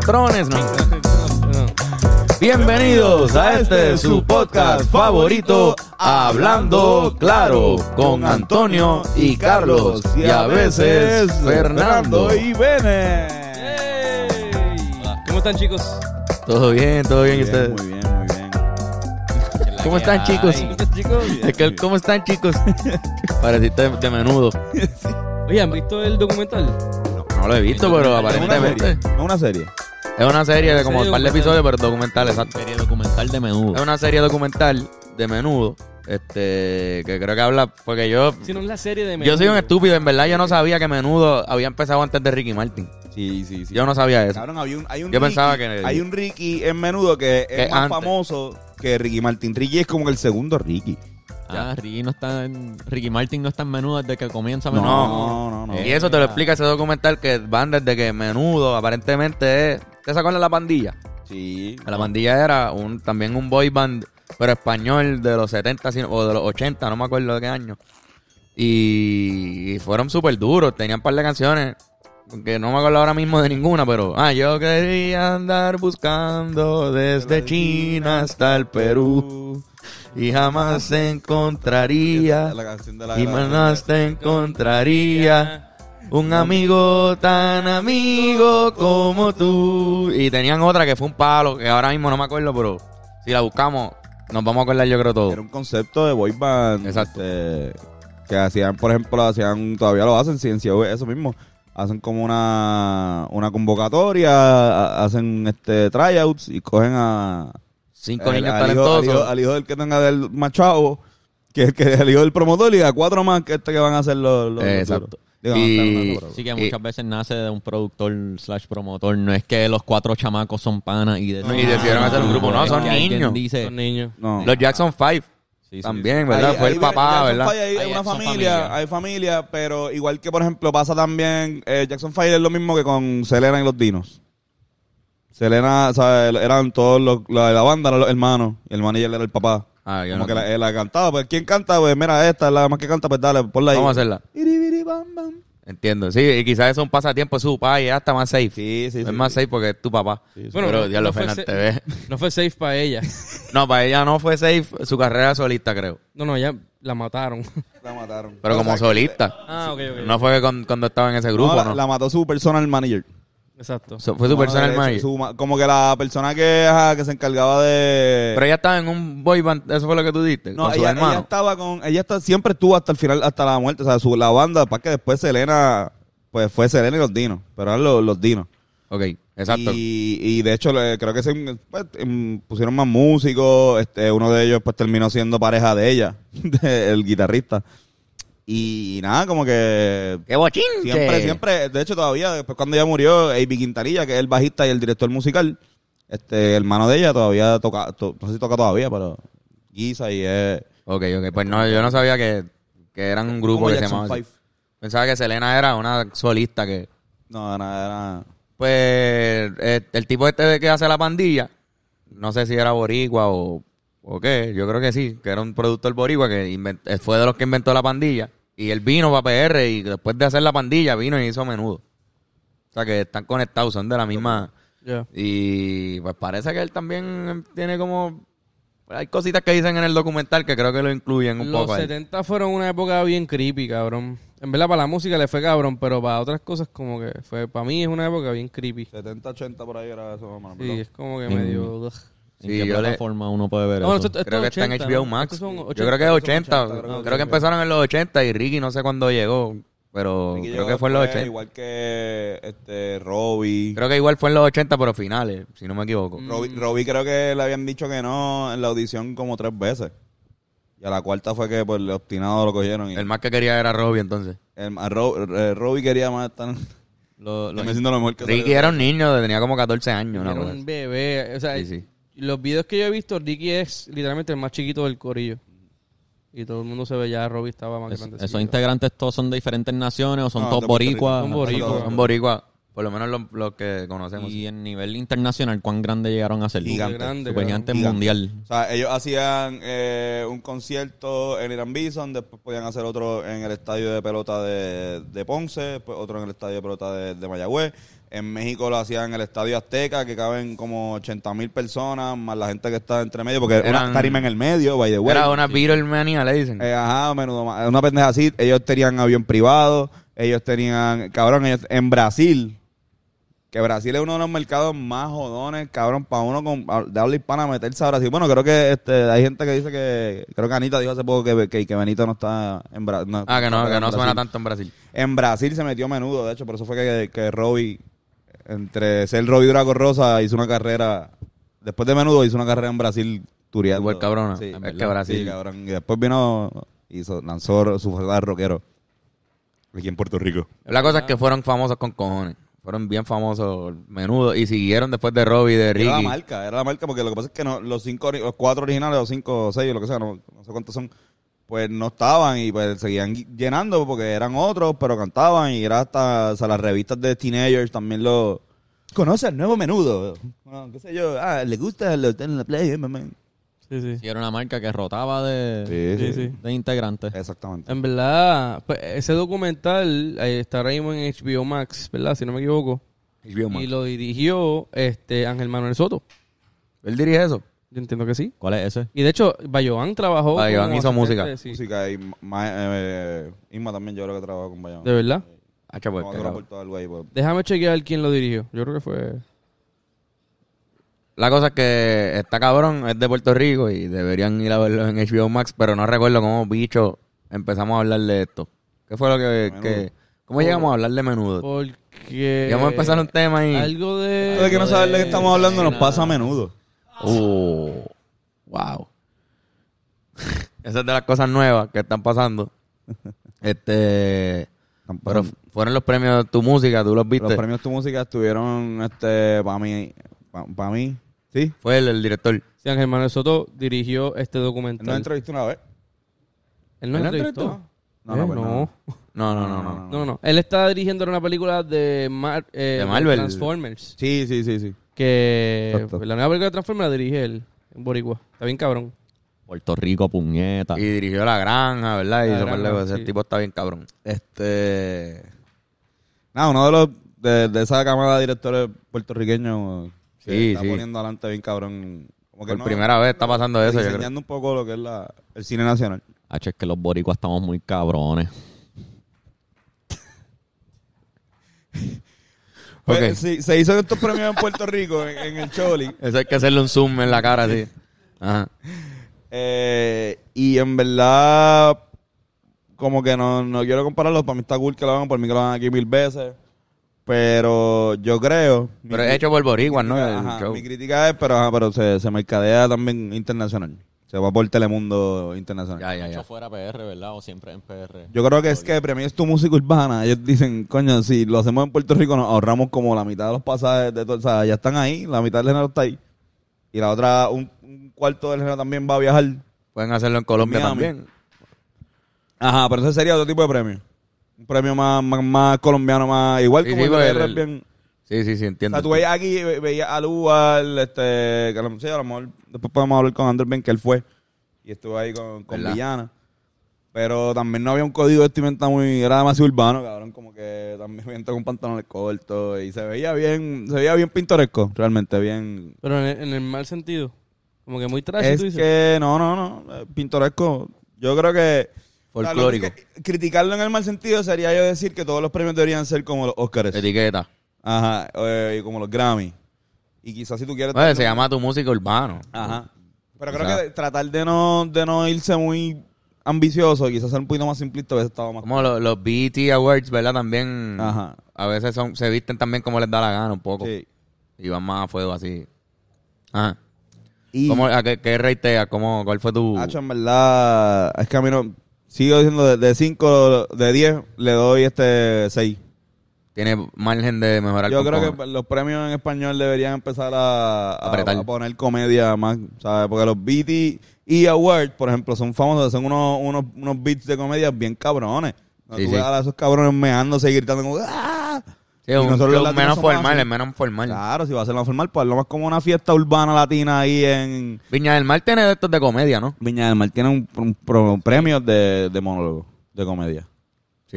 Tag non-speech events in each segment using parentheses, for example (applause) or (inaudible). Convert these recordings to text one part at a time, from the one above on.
patrones. Bienvenidos a este su podcast favorito, Hablando Claro, con Antonio y Carlos y a veces Fernando y Bene. ¿Cómo están chicos? Todo bien, todo bien, ustedes. Muy bien, muy bien. ¿Cómo están chicos? (laughs) ¿Cómo están chicos? (laughs) Pareciste de menudo. Oye, ¿han visto el documental? No, lo he visto, pero aparentemente. No una serie. Es una serie de como un par de episodios, pero documental, exacto. Serie documental de menudo. Es una serie documental de menudo. Este, que creo que habla, porque yo. Si no es la serie de menudo. Yo soy un estúpido, en verdad yo no sabía que menudo había empezado antes de Ricky Martin. Sí, sí, sí. Yo no sabía eso. yo pensaba que. Hay un Ricky en menudo que, es más famoso que Ricky Martin. Ricky es como el segundo Ricky. Ah, Ricky no está en, Ricky Martin no está en menudo desde que comienza menudo. No, no, no. y eso te lo explica ese documental que van desde que menudo aparentemente es ¿Te sacó de la pandilla? Sí. La pandilla era un, también un boy band, pero español de los 70 o de los 80, no me acuerdo de qué año. Y, fueron súper duros, tenían un par de canciones. Que no me acuerdo ahora mismo de ninguna, pero. Ah, yo quería andar buscando desde China hasta el Perú. Y jamás te encontraría. La canción de y jamás te encontraría. Un amigo tan amigo como tú. Y tenían otra que fue un palo, que ahora mismo no me acuerdo, pero si la buscamos, nos vamos a acordar yo creo todo. Era un concepto de boy band. Exacto. Este, que hacían, por ejemplo, hacían, todavía lo hacen, ciencia, eso mismo. Hacen como una, una convocatoria, hacen este tryouts y cogen a... Cinco niños al Hijo, al, hijo, del que tenga del machado, que, que el hijo del promotor y a cuatro más que este que van a hacer los... Exacto sí, que eh, muchas veces nace de un productor slash promotor. No es que los cuatro chamacos son panas y, decidieron hacer un grupo. No, son niños. Los Jackson Five. también, ¿verdad? Fue el papá, ¿verdad? hay, una familia, hay familia, pero igual que, por ejemplo, pasa también, eh, Jackson Five es lo mismo que con Selena y los Dinos. Selena, eran todos los, la, la banda, eran los hermanos, y el manager era el papá. Ah, como que la, ha eh, cantaba, pues ¿quién canta? Pues? mira, esta es la más que canta, pues dale, ponla ahí. Vamos a hacerla. Entiendo, sí, y quizás eso es un pasatiempo de su papá y hasta más safe. Sí, sí, Es más safe porque es tu papá. Bueno, pero ya lo fue No fue safe para ella. (laughs) No, para ella no fue safe su carrera solista, creo. No, no, ella la mataron. La mataron. Pero como solista. Ah, ok, ok. No fue que cuando estaba en ese grupo, ¿no? la mató su personal manager. Exacto. fue su personal como que la persona que, que se encargaba de... Pero ella estaba en un boy band, eso fue lo que tú diste, no, ella, estaba con... Ella está, siempre estuvo hasta el final, hasta la muerte. O sea, la banda, para que después Selena... Pues fue Selena y los Dinos. Pero eran los, Dinos. Ok, exacto. Y, y de hecho, creo que se, pues, em, pusieron más músicos. Este, uno de ellos pues terminó siendo pareja de ella, (laughs) el guitarrista. Y, nada, como que. ¡Qué bochín! Siempre, siempre. De hecho, todavía, después cuando ella murió, Avi Quintanilla, que es el bajista y el director musical, este hermano de ella, todavía toca. no sé si toca todavía, pero. Guisa y es. Ok, ok. Pues no, yo no sabía que, eran un grupo que se llamaba. Pensaba que Selena era una solista que. No, nada, era... Pues eh, el, tipo este que hace la pandilla, no sé si era boricua o Ok, yo creo que sí, que era un productor boricua que eh, fue de los que inventó la pandilla. Y él vino para PR y después de hacer la pandilla vino y hizo menudo. O sea que están conectados, son de la misma. Y pues parece que él también tiene como. Hay cositas que dicen en el documental que creo que lo incluyen un Los poco. Los 70 fueron una época bien creepy, cabrón. En verdad, para la música le fue cabrón, pero para otras cosas, como que fue. Para mí es una época bien creepy. 70, 80 por ahí era eso, mamá. Sí, es como que medio. Sí, ¿En qué uno puede ver creo que está en HBO Max. yo creo que es 80. creo, que empezaron en los 80 y Ricky no sé cuándo llegó. Pero creo que fue en los 80. Igual que este, Robbie. Creo que igual fue en los 80, pero finales, si no me equivoco. Mm. Robbie, creo que le habían dicho que no en la audición como tres veces. Y a la cuarta fue que por pues, el obstinado lo cogieron. El más que quería era Robbie entonces. El, eh, Robbie quería más estar... Lo, lo, mejor que Ricky era un niño, tenía como 14 años. Era un bebé. O sea, sí, sí los videos que yo he visto, Ricky es literalmente el más chiquito del corillo. Y todo el mundo se veía. ya, Robbie estaba más grande. ¿Esos integrantes todos son de diferentes naciones o son todos boricuas? Son boricuas. Por lo menos los, que conocemos. Y en nivel internacional, ¿cuán grande llegaron a ser? Gigante. Grande, mundial. O sea, ellos hacían eh, un concierto en Irán Bison, después podían hacer otro en el estadio de pelota de, Ponce, después otro en el estadio de pelota de, de Mayagüez en México lo hacían en el Estadio Azteca, que caben como 80 mil personas, más la gente que está entre medio, porque era una tarima en el medio, by the Era una viral le dicen. Eh, ajá, menudo, una pendeja así. Ellos tenían avión privado, ellos tenían, cabrón, en Brasil, que Brasil es uno de los mercados más jodones, cabrón, para uno con, de habla hispana meterse a Brasil. Bueno, creo que este, hay gente que dice que, creo que Anita dijo hace poco que, Benito no está en Brasil. ah, que no, que no suena tanto en Brasil. En Brasil se metió menudo, de hecho, por eso fue que, que entre ser Robbie Drago Rosa hizo una carrera, después de menudo hizo una carrera en Brasil turiando. Igual cabrón sí, es que Brasil. cabrón. Y después vino, Y lanzó su de rockero aquí en Puerto Rico. La cosa es que ah. fueron famosos con cojones. Fueron bien famosos, menudo, y siguieron después de Robbie, de Ricky. Era la marca, era la marca, porque lo que pasa es que no, los cinco, cuatro originales, o cinco, o seis, o lo que sea, no sé cuántos son, pues no estaban y pues seguían llenando porque eran otros, pero cantaban y era hasta, las revistas de teenagers también lo... Conoce el nuevo menudo. Bueno, qué sé yo, ah, le gusta lo en la play, eh, Sí, sí. sí, era una marca que rotaba de, de integrantes. Exactamente. En verdad, pues, ese documental eh, está mismo en HBO Max, ¿verdad? Si no me equivoco. HBO Max. Y lo dirigió este Ángel Manuel Soto. ¿Él dirige eso? Yo entiendo que sí. ¿Cuál es ese? Y de hecho, Bayoan trabajó. Bayoan hizo música. Música y más eh, también, yo creo que trabajó con Bayoan. ¿De verdad? Ah, qué pues. Déjame chequear quién lo dirigió. Yo creo que fue. La cosa es que está cabrón, es de Puerto Rico y deberían ir a verlo en HBO Max, pero no recuerdo cómo bicho empezamos a hablar de esto. ¿Qué fue lo que... que- ¿Cómo llegamos a hablar de menudo? Porque. Llegamos vamos a empezar un tema y... Algo de. de que no saber de qué estamos hablando nos pasa a menudo. Oh, wow. (laughs) Esas es de las cosas nuevas que están pasando. (laughs) Este. Pero fueron los premios De Tu Música, tú los viste. Los premios de Tu Música estuvieron, este, para mí, para mí, ¿sí? Fue el, director. Sí, Ángel Manuel Soto dirigió este documental. ¿No entrevistó una vez? ¿Él no entrevistó? No, no, no. No, no, no, no, Él está dirigiendo una película eh, de, Marvel. Transformers. Sí, sí, sí, sí. Que la nueva película de Transformers la dirige él, en Boricua. Está bien cabrón. Puerto Rico, puñeta. Y dirigió La Granja, ¿verdad? y ese tipo está bien cabrón. Este. Nada, uno de los. De, esa cámara de directores puertorriqueños. Sí, está poniendo adelante bien cabrón. Como que Por primera vez está pasando eso. Enseñando un poco lo que es el cine nacional. H, es que los boricuas estamos muy cabrones. (laughs) Pues, sí, se hizo estos premios en Puerto Rico, en, el Choli. (laughs) Eso hay que hacerle un zoom en la cara, sí. Eh, y en verdad, como que no, no quiero compararlos. Para mí está cool que lo hagan, por mí que lo hagan aquí mil veces. Pero yo creo. Pero es hecho por Boriguas, ¿no? mi crítica es, pero, pero se, se mercadea también internacional. Se va por Telemundo Internacional. Ya, ya, ya. fuera PR, ¿verdad? O siempre en PR. Yo creo que es que Premio es tu música urbana. Ellos dicen, coño, si lo hacemos en Puerto Rico nos ahorramos como la mitad de los pasajes de todo. O sea, ya están ahí, la mitad del género está ahí. Y la otra, un, cuarto del género también va a viajar. Pueden hacerlo en Colombia también. Ajá, pero ese sería otro tipo de premio. Un premio más, más, colombiano, más igual sí, como sí, el, pues, Sí, sí, sí, entiendo. aquí, veía veías a este, a lo, mejor después podemos hablar con Ander Ben, que él fue, y estuvo ahí con, Villana. Pero también no había un código de vestimenta muy, era demasiado urbano, cabrón, como que también viento (laughs) con pantalones cortos, y se veía bien, se veía bien pintoresco, realmente, bien. Pero en el, mal sentido. Como que muy trashy, tú Es que, no, no, no, pintoresco. Yo creo que... Folclórico. criticarlo en el mal sentido sería yo decir que todos los premios deberían ser como los Oscars. Etiqueta. Ajá, eh, como los Grammy. Y quizás si tú quieres... Oye, se llama tu música urbano. Ajá. Pero creo que tratar de no, de no irse muy ambicioso, quizás ser un poquito más simplista, a veces estaba más... Como los, BT e Awards, ¿verdad? También Ajá. a veces son, se visten también como les da la gana un poco. Sí. Y van más a fuego así. Ajá. Ah. Y, ¿Cómo, a qué, qué ¿Cuál fue tu...? Hacho, en verdad, es que a mí no... Sigo diciendo de 5, de 10, le doy este 6 tiene margen de mejorar. Yo creo que los premios en español deberían empezar a, poner comedia más, ¿sabes? Porque los BT y Awards, por ejemplo, son famosos, son unos, unos, unos beats de comedia bien cabrones. Sí, tú sí. a esos cabrones meándose y gritando como ¡Ah! Sí, un, menos formal, es menos formal. Claro, si va a ser más formal, pues lo más como una fiesta urbana latina ahí en... Viña del Mar tiene de estos de comedia, ¿no? Viña del Mar tiene un, premio de, de monólogo, de comedia.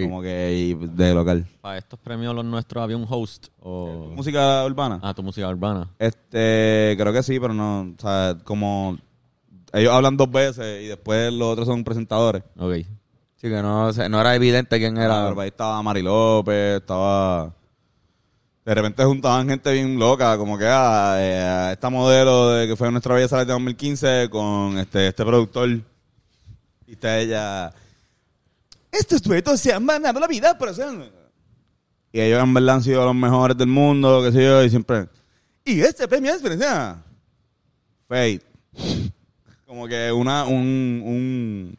Como que de local. Para estos premios los nuestros había un host. O... ¿Música urbana? Ah, tu música urbana. Este, creo que sí, pero no. O sea, como ellos hablan dos veces y después los otros son presentadores. Ok. Sí, que no, no era evidente quién era. ahí estaba Mari López, estaba. De repente juntaban gente bien loca, como que ah, eh, esta modelo de que fue nuestra belleza de 2015 con este, este productor. Y está ella estos tuitos se han mandado la vida por hacer. Y ellos en verdad han sido los mejores del mundo, qué sé yo, y siempre. Y este premio es Fate. Como que una, un, un,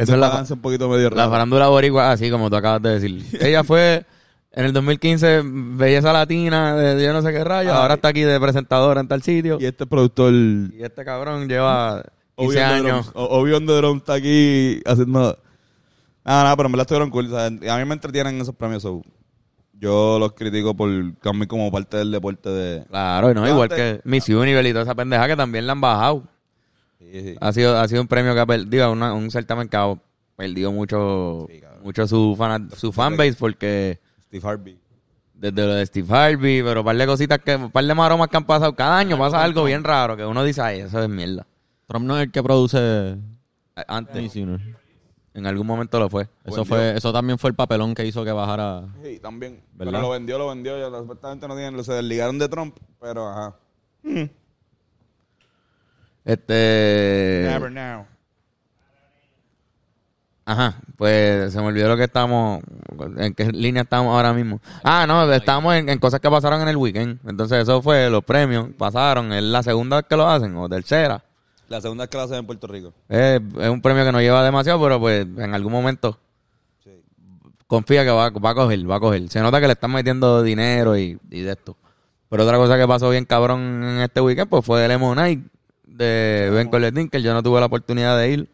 Eso es la, un poquito medio raro. La farándula boricua, así como tú acabas de decir. (laughs) Ella fue en el 2015 belleza latina de yo no sé qué rayo. Ah, ahora está aquí de presentadora en tal sitio. Y este productor... Y este cabrón lleva 15 años. Obvio Drone está aquí haciendo... Nada, nada, pero me la estuvieron cool. A mí me entretienen esos premios. Yo los critico por cambiar como parte del deporte de... Claro, no, igual que Miss Universe y toda esa pendeja que también la han bajado. Ha sido, ha un premio que ha perdido, un certamen que ha perdido mucho, mucho su, fan, su fanbase porque Steve Harvey. desde lo de Steve Harvey, pero un par de cositas que, un par de maromas que han pasado cada año, pasa algo bien raro que uno dice, ay, eso es mierda. Trump no es el que produce eh, Antes. En algún momento lo fue. Eso fue, eso también fue el papelón que hizo que bajara. Sí, también. Pero lo vendió, lo vendió. Ya no tienen, se desligaron de Trump, pero ajá. Mm. Este. Never now. Ajá, pues se me olvidó lo que estamos, en qué línea estamos ahora mismo. Ah, no, estamos en, en, cosas que pasaron en el weekend. Entonces eso fue, los premios pasaron, es la segunda vez que lo hacen, o tercera. La segunda clase en Puerto Rico. Eh, es, un premio que no lleva demasiado, pero pues en algún momento confía que va, va, a coger, va a coger. Se nota que le están metiendo dinero y, de esto. Pero otra cosa que pasó bien cabrón en este weekend, pues fue de Lemonade de Ben Coletín, que yo no tuve la oportunidad de ir.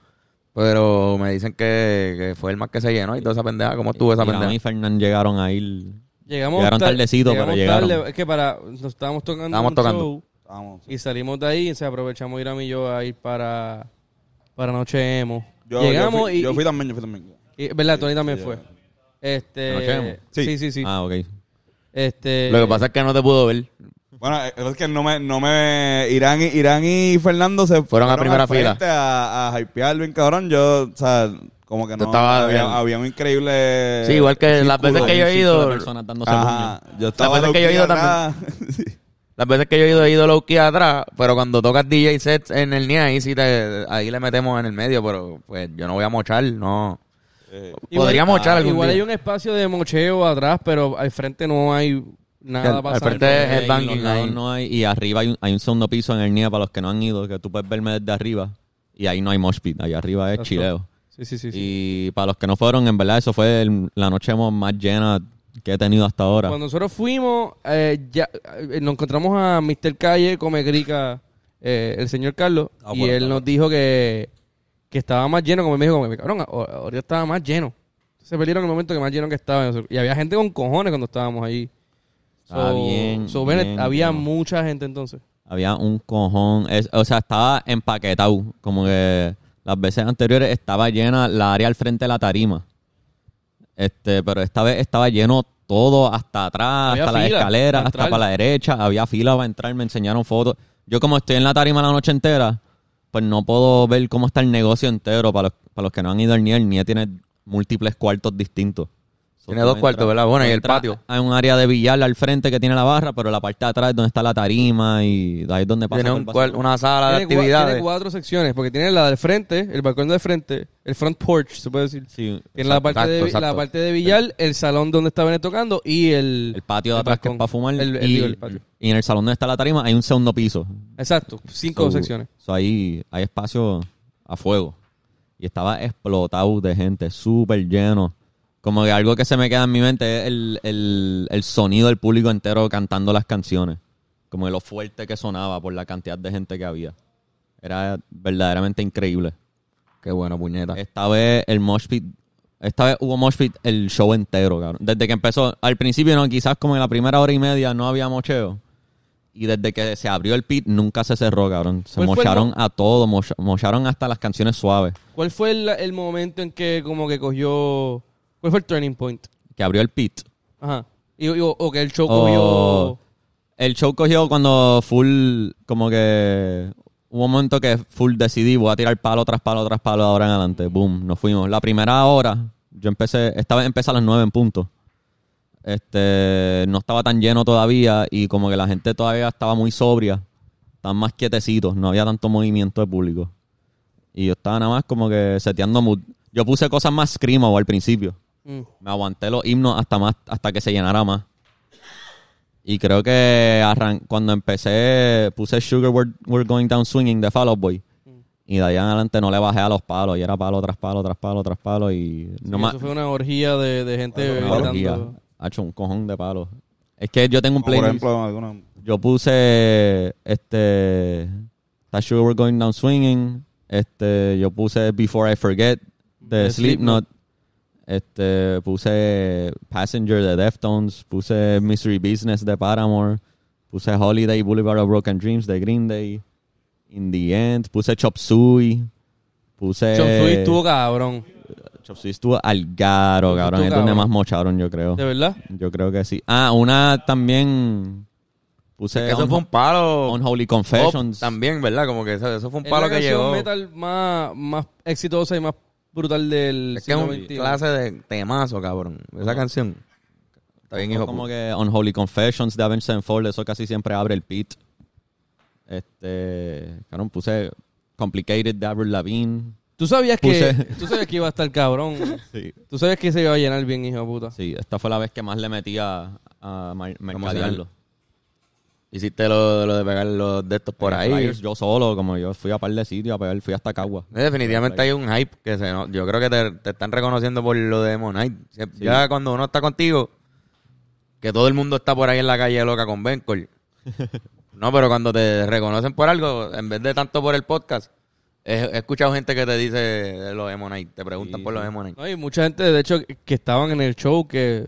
Pero me dicen que, fue el más que se llenó y toda esa pendeja. ¿Cómo estuvo esa y pendeja? mí llegaron a ir. Llegamos llegaron tardecito, pero llegaron. es que para, nos estábamos tocando. Y salimos de ahí, se aprovechamos ir a yo a ir para, para Noche Emo. Yo, Llegamos fui, y. Yo fui también, yo fui también. Y, ¿Verdad? Tony también fue. Este. Sí. sí, sí, Ah, ok. Este. Lo que pasa es que no te pudo ver. Bueno, eh, es que no me, no me Irán, y, Irán y Fernando se fueron, a primera fila a, a hypear bien cabrón. Yo, o sea, como que no estaba había, un increíble Sí, igual que las veces que yo he ido personas yo estaba las veces que yo he ido también. (laughs) sí. Las veces que yo he ido, he ido low key atrás, pero cuando tocas DJ sets en el NIA, ahí sí ahí le metemos en el medio, pero pues yo no voy a mochar, no. Eh, Podría igual, ah, Igual hay un espacio de mocheo atrás, pero al frente no hay nada pasando. Al frente es eh, banking No hay, y arriba hay un, segundo piso en el NIA para los que no han ido, que tú puedes verme desde arriba. Y ahí no hay mosh pit, ahí arriba es chileo. Sí, sí, sí, y para los que no fueron, en verdad, eso fue la noche más llena que he tenido hasta ahora. Cuando nosotros fuimos, eh, ya, eh, nos encontramos a Mr. Calle, Come Grica, eh, el señor Carlos, ah, y él nos dijo que, que estaba más lleno, como me dijo, como me cabrón, ahorita estaba más lleno. Se perdieron el momento que más lleno que estaba. Y había gente con cojones cuando estábamos ahí. Ah, bien, había mucha gente entonces. Había un cojón. o sea, estaba empaquetado. Como que las veces anteriores estaba llena la área al frente de la tarima. Este, pero esta vez estaba lleno todo hasta atrás, hasta la escalera, hasta para la derecha, había fila para entrar, me enseñaron fotos. Yo como estoy en la tarima la noche entera, pues no puedo ver cómo está el negocio entero para los, que no han ido al NIER. El tiene múltiples cuartos distintos tiene dos cuartos, ¿verdad? Bueno, y el patio. Hay un área de billar al frente que tiene la barra, pero la parte de atrás es donde está la tarima y ahí es donde pasa Tiene una sala de actividades. Tiene cuatro secciones, porque tiene la del frente, el balcón del frente, el front porch, se puede decir. Sí, tiene la, parte de, la parte de billar, el salón donde está tocando y el. El patio de atrás que es para fumar. El, y, patio. y, en el salón donde está la tarima hay un segundo piso. Exacto, cinco secciones. ahí hay espacio a fuego. Y estaba explotado de gente, súper lleno como que algo que se me queda en mi mente es el, sonido del público entero cantando las canciones. Como de lo fuerte que sonaba por la cantidad de gente que había. Era verdaderamente increíble. Qué bueno, puñeta. Esta vez el mosh esta vez hubo mosh el show entero, cabrón. Desde que empezó, al principio no, quizás como en la primera hora y media no había mocheo. Y desde que se abrió el pit nunca se cerró, cabrón. Se mocharon a todo, mocharon hasta las canciones suaves. ¿Cuál fue el, el momento en que como que cogió ¿Cuál fue el turning point? Que abrió el pit. Ajá. o, que el show oh, cogió... El show cogió cuando full, como que hubo un momento que full decidí, voy a tirar palo tras palo tras palo ahora en adelante. Boom, nos fuimos. La primera hora, yo empecé, esta vez empecé a las nueve en punto. Este, no estaba tan lleno todavía y como que la gente todavía estaba muy sobria, estaban más quietecitos, no había tanto movimiento de público. Y yo estaba nada más como que seteando Yo puse cosas más screamo al principio. Me aguanté los himnos hasta más, hasta que se llenara más. Y creo que cuando empecé, puse Sugar We're, Going Down Swinging de Fall Boy. Y de allá en adelante no le bajé a los palos, y era palo tras palo, tras palo, tras palo. Y eso fue una orgía de, gente. Una Ha hecho un cojón de palos. Es que yo tengo un playlist. Yo puse este. Sugar We're Going Down Swinging. Este, yo puse Before I Forget de, Sleep Slipknot. Este, puse Passenger de Deftones, puse Mystery Business de Paramore, puse Holiday Boulevard of Broken Dreams de Green Day, In the End, puse Chop Suey, puse... Chop Suey estuvo cabrón. Chop Suey estuvo al garo, cabrón. Es donde más mocharon, yo creo. ¿De verdad? Yo creo que sí. Ah, una también... Puse es eso fue un palo. Holy Confessions. también, ¿verdad? Como que eso, fue un palo es la que llegó. metal más, más exitosa y más brutal del clase de temazo, cabrón. Esa canción. Está bien, hijo. Como que Unholy Confessions de Avenged Sevenfold, eso casi siempre abre el pit. Este, cabrón, puse Complicated de Avril Lavigne. ¿Tú sabías, que, (laughs) tú sabías que iba a estar cabrón. (laughs) Sí. Tú sabías que se iba a llenar bien, hijo de puta. Sí, esta fue la vez que más le metí a, a Hiciste lo, lo, de pegar los de estos por eh, ahí. yo solo, como yo fui a par de sitios a pegar, fui hasta Cagua. Eh, definitivamente eh, hay un hype que yo creo que te, están reconociendo por lo de Monite. Ya cuando uno está contigo, que todo el mundo está por ahí en la calle loca con Bencol (laughs) no, pero cuando te reconocen por algo, en vez de tanto por el podcast, he, escuchado gente que te dice lo de te preguntan por lo de Hay mucha gente, de hecho, que estaban en el show que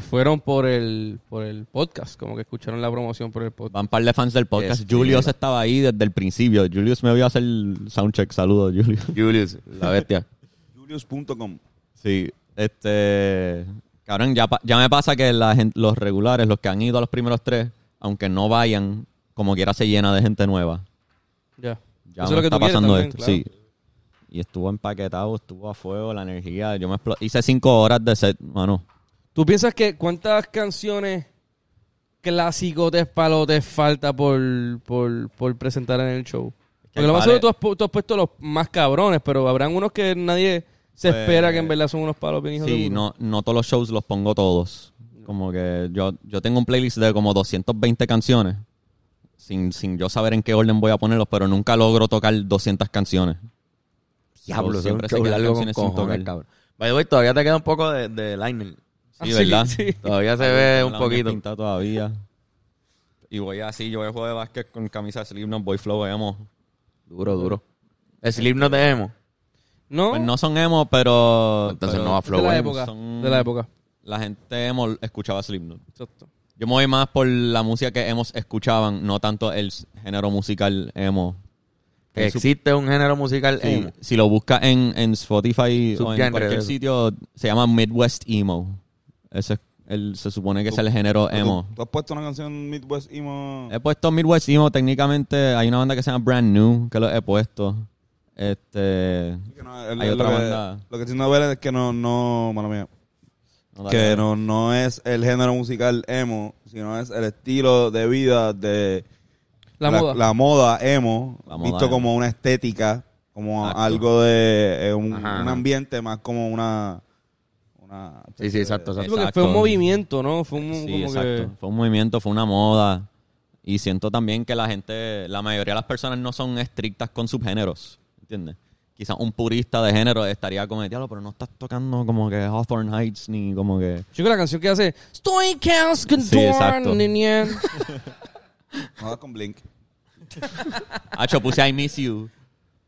fueron por el, por el podcast, como que escucharon la promoción por el podcast. Van par de fans del podcast. Julius estaba ahí desde el principio. Julius me vio hacer el soundcheck. Saludos, Julius. Julius, la bestia. (laughs) Julius.com. Sí, este. Cabrón, ya, ya me pasa que los regulares, los que han ido a los primeros tres, aunque no vayan, como quiera se llena de gente nueva. ya Ya. Eso está pasando esto. Sí. Y estuvo empaquetado, estuvo a fuego, la energía. Yo me hice cinco horas de set, mano. ¿Tú piensas que cuántas canciones clásicos de falta por, por, por presentar en el show? Porque lo más seguro tú has, puesto los más cabrones, pero habrán unos que nadie se pues, espera que en verdad son unos palos bien hijos de Sí, no, no todos los shows los pongo todos. Como que yo, yo tengo un playlist de como 220 canciones. Sin, yo saber en qué orden voy a ponerlos, pero nunca logro tocar 200 canciones. Diablo, siempre se quedan canciones sin tocar. cabrón. By the todavía te queda un poco de, de Sí, ah, ¿verdad? Todavía se ve un poquito. todavía. Y voy así, yo voy a jugar de básquet con camisa Slipknot, Boy Flow, emo. Duro, duro. ¿Slipknot de emo? No. Pues no son emo, pero... Pues entonces no a Flow. De la época. De la época. La gente emo escuchaba Slipknot. Exacto. Yo me voy más por la música que emos escuchaban, no tanto el género musical emo. existe un género musical emo. Si lo buscas en, Spotify o en cualquier sitio, se llama Midwest Emo. Ese se supone que es el género emo. ¿Tú, has puesto una canción Midwest emo? He puesto Midwest emo. Técnicamente hay una banda que se llama Brand New que lo he puesto. Este. hay otra lo, banda. Que, lo que tiene ver es que no, no, mía. que no, no es el género musical emo, sino es el estilo de vida de la, moda. La moda emo, visto como una estética, como algo de eh, un ambiente más como una Ah, sí, sí, exacto, fue un movimiento, ¿no? Fue un, sí, exacto. Fue un movimiento, fue una moda. Y siento también que la gente, la mayoría de las personas no son estrictas con subgéneros ¿entiendes? Quizás un purista de género estaría como pero no estás tocando como que Hawthorne Heights ni como que. Yo creo que la canción que hace Estoy Chaos con (laughs) Blink. Hacho, (laughs) puse I miss you.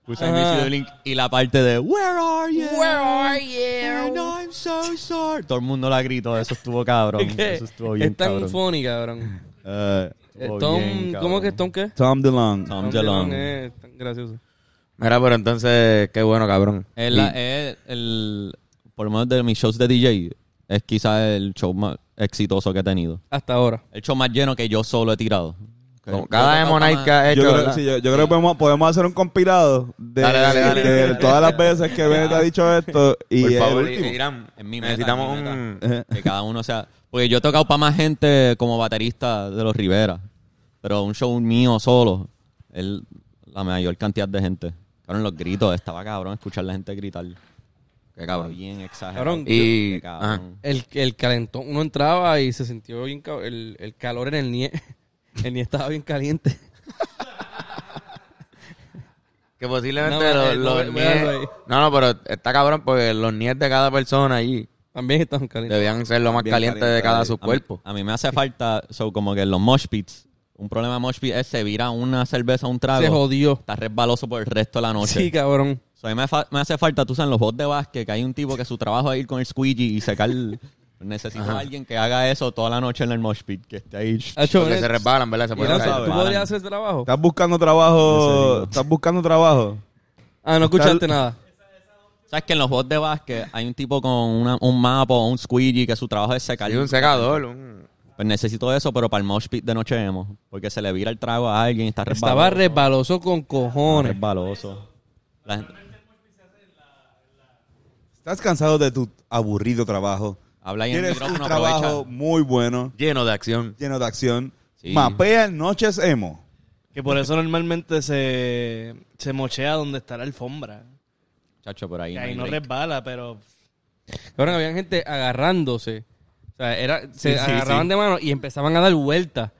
Puse I miss you de Blink y la parte de Where are you? Where are you? Todo el mundo la gritó, eso estuvo cabrón. Eso estuvo bien es tan funny, cabrón. (laughs) Eh, estuvo ¿Cómo que es Tom qué? Tom DeLong. Tom, eh, es tan gracioso. Mira, pero entonces, qué bueno, cabrón. Es la- es el, por lo menos de mis shows de DJ, es quizás el show más exitoso que he tenido. Hasta ahora. El show más lleno que yo solo he tirado cada Monarca hecho. Yo creo, yo, creo que podemos, hacer un compilado de, todas las veces que Benet ha dicho esto. Y necesitamos Que cada uno sea. Porque yo he tocado para más gente como baterista de los Rivera. Pero un show mío solo, es la mayor cantidad de gente. Cabrón, los gritos, estaba cabrón escuchar la gente gritar. Que cabrón. Bien exagerado. y, El, el calentón, uno entraba y se sintió bien el, el calor en el nieve. (laughs) El ni estaba bien caliente. Que posiblemente los, eh, eh, no, no, pero está cabrón porque los niés de cada persona ahí... También están calientes. debían ser lo más calientes de cada su cuerpo. A mí, me hace falta, como que los mosh pits, un problema de mosh es se vira una cerveza, un trago, Se jodió. está resbaloso por el resto de la noche. Sí, cabrón. a mí me, hace falta, tú sabes, los bots de básquet, que hay un tipo que su trabajo es ir con el squeegee y secar Necesito a alguien que haga eso toda la noche en el mosh pit, que esté ahí. Ah, que se resbalan, ¿verdad? Se ¿Tú podrías hacer trabajo? ¿Estás buscando trabajo? ¿Estás buscando trabajo? Ah, no escuchaste nada. ¿Sabes que en los juegos de básquet hay un tipo con un mapa o un squeegee que su trabajo es secar? Sí, un secador. Pues necesito eso, pero para el mosh pit de noche vemos. Porque se le vira el trago a alguien está resbaloso. Estaba resbaloso con cojones. Resbaloso. La gente... Estás cansado de tu aburrido trabajo Habla y el Tienes un trabajo muy bueno, Lleno de acción. lleno de acción. Mapea Noches Emo. Que por eso normalmente se, se mochea donde está la alfombra. Chacho, por ahí. ahí no resbala, pero Cabrón, había gente agarrándose. O sea, era, se agarraban de mano y empezaban a dar vueltas.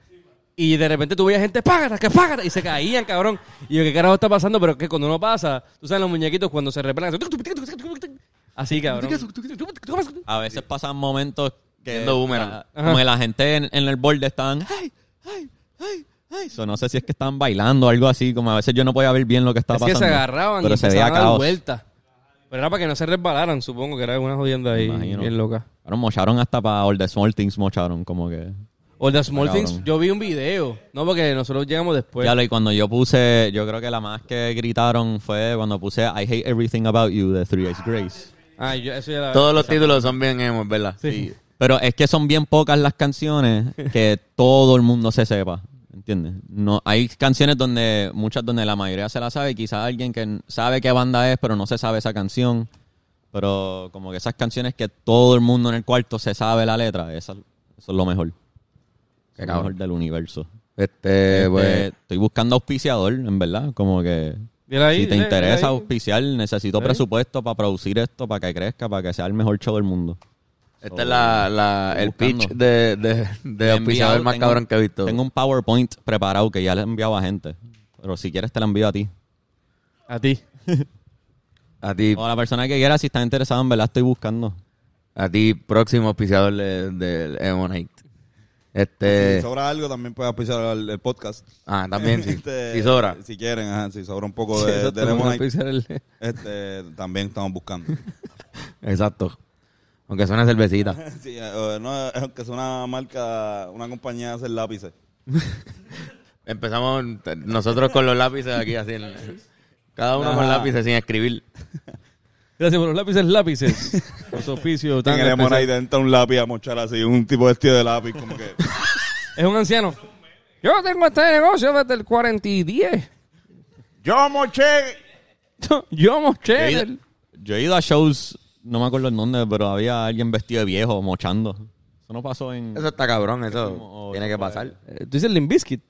Y de repente tú veías gente, págata, que págata, y se caían, cabrón. Y yo, ¿qué carajo está pasando? Pero que cuando uno pasa, tú sabes, los muñequitos cuando se repelan, Así, cabrón. A veces pasan momentos que ah, como la gente en, el borde están... ¡Ay! no sé si es que están bailando o algo así, como a veces yo no podía ver bien lo que estaba agarraban pero se veía Pero era para que no se resbalaran, supongo que era una jodienda ahí bien loca. Pero mocharon hasta para All the Small Things, mocharon como que... Old the Small Things, yo vi un video. No, porque nosotros llegamos después. Ya lo, y cuando yo puse, yo creo que la más que gritaron fue cuando puse I Hate Everything About You de Three Days Grace. Ah, Todos los títulos son bien emo, ¿verdad? Sí. Pero es que son bien pocas las canciones (laughs) que todo el mundo se sepa. ¿Entiendes? No, hay canciones donde, muchas donde la mayoría se la sabe, quizás alguien que sabe qué banda es, pero no se sabe esa canción. Pero como que esas canciones que todo el mundo en el cuarto se sabe la letra, esas eso es lo mejor. lo mejor del universo. Este, este pues, Estoy buscando auspiciador, en verdad, como que si te interesa auspiciar, necesito presupuesto para producir esto, para que crezca, para que sea el mejor show del mundo. Este es el pitch de, auspiciador más cabrón que he visto. Tengo un PowerPoint preparado que ya le he enviado a gente. Pero si quieres te lo envío a ti. A ti. (laughs) a ti. O a la persona que quiera, si está interesado, en verdad estoy buscando. A ti, próximo auspiciador de, de Emonite. Este... Si sobra algo, también puedes apreciar el, podcast. Ah, también, (laughs) este, si sobra. Si quieren, ajá, si sobra un poco (laughs) de, (laughs) este, también estamos buscando. Exacto. Aunque suena cervecita. sí, aunque eh, sea una marca, una compañía de hacer lápices. Empezamos nosotros con los lápices aquí, así. cada uno con lápices sin escribir. Gracias por los lápices, lápices. (laughs) Los oficios tan Tenemos ahí dentro un lápiz a mochar así, un tipo vestido de lápiz, como que... Es un anciano. Yo tengo este negocio desde el 40 y 10. (laughs) Yo moché. Yo moché. Yo he, ido, a shows, no me acuerdo el nombre, pero había alguien vestido de viejo mochando. Eso no pasó en. Eso está cabrón, eso este tiene que oh, pasar. ¿Tú dices Limbiskit?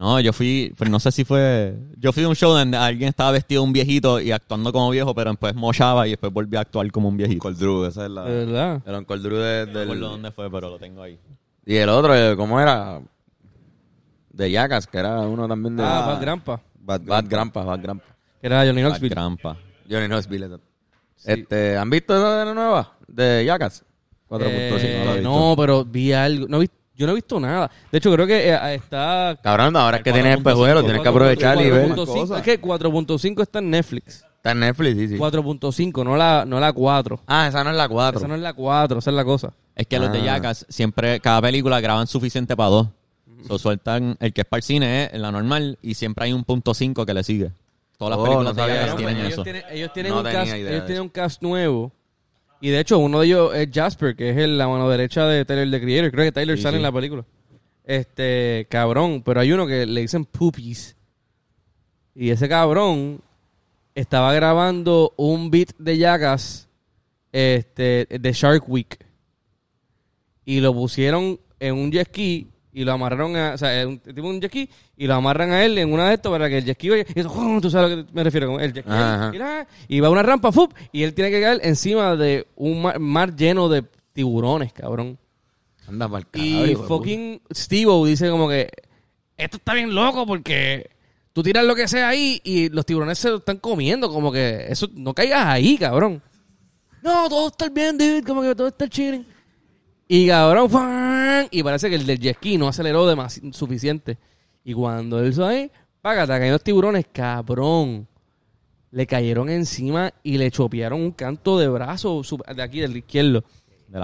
No, yo fui, pero pues, no sé si fue. Yo fui a un show donde alguien estaba vestido de un viejito y actuando como viejo, pero después mochaba y después volví a actuar como un viejito. Cold Drew, esa es la. ¿De verdad? Era un Cold de, del. No recuerdo dónde fue, pero lo tengo ahí. Y el otro, eh, ¿cómo era? De Yakas, que era uno también de. Ah, Bad Grampa. Bad, Bad Grampa, Bad Grampa. Que era Johnny Knoxville. Bad Grampa. Johnny Knoxville. Este, ¿Han visto esa de la nueva? De Yakas. 4.5. Eh, no, pero vi algo. ¿No viste? Yo no he visto nada. De hecho, creo que eh, ah, está. Cabrón, ahora es que tienes pejuelo. tienes que aprovechar y ver. Es que 4.5 está en Netflix. Está en Netflix, sí, sí. 4.5, no la, no la 4. Ah, esa no es la 4. Esa no es la 4, esa es la cosa. Es que los de ah. siempre, cada película graban suficiente para dos. Lo sueltan el que es para el cine, es la normal, y siempre hay un punto 5 que le sigue. Todas las oh, películas de tienen eso. ellos tienen un ellos un cast nuevo y de hecho, uno de ellos es Jasper, que es la mano derecha de Taylor de Creator. Creo que Taylor sale en la película. Este, cabrón. Pero hay uno que le dicen Poopies. Y ese cabrón estaba grabando un beat de Yagas este, de Shark Week. Y lo pusieron en un jet ski y lo amarraron a, o sea, un, tipo un jet ski, y lo amarran a él en una de estas para que el jet ski vaya, y eso, tú sabes a lo que me refiero, el jet ski, y, va a una rampa, ¡fup! y él tiene que caer encima de un mar, lleno de tiburones, cabrón. Anda mal Y fucking Steve dice como que, esto está bien loco porque tú tiras lo que sea ahí y los tiburones se lo están comiendo, como que eso, no caigas ahí, cabrón. No, todo está bien, David, como que todo está chilling. Y cabrón, y parece que el del jet no aceleró más suficiente. Y cuando él hizo ahí, págata, caído los tiburones, cabrón. Le cayeron encima y le chopearon un canto de brazo de aquí, del izquierdo.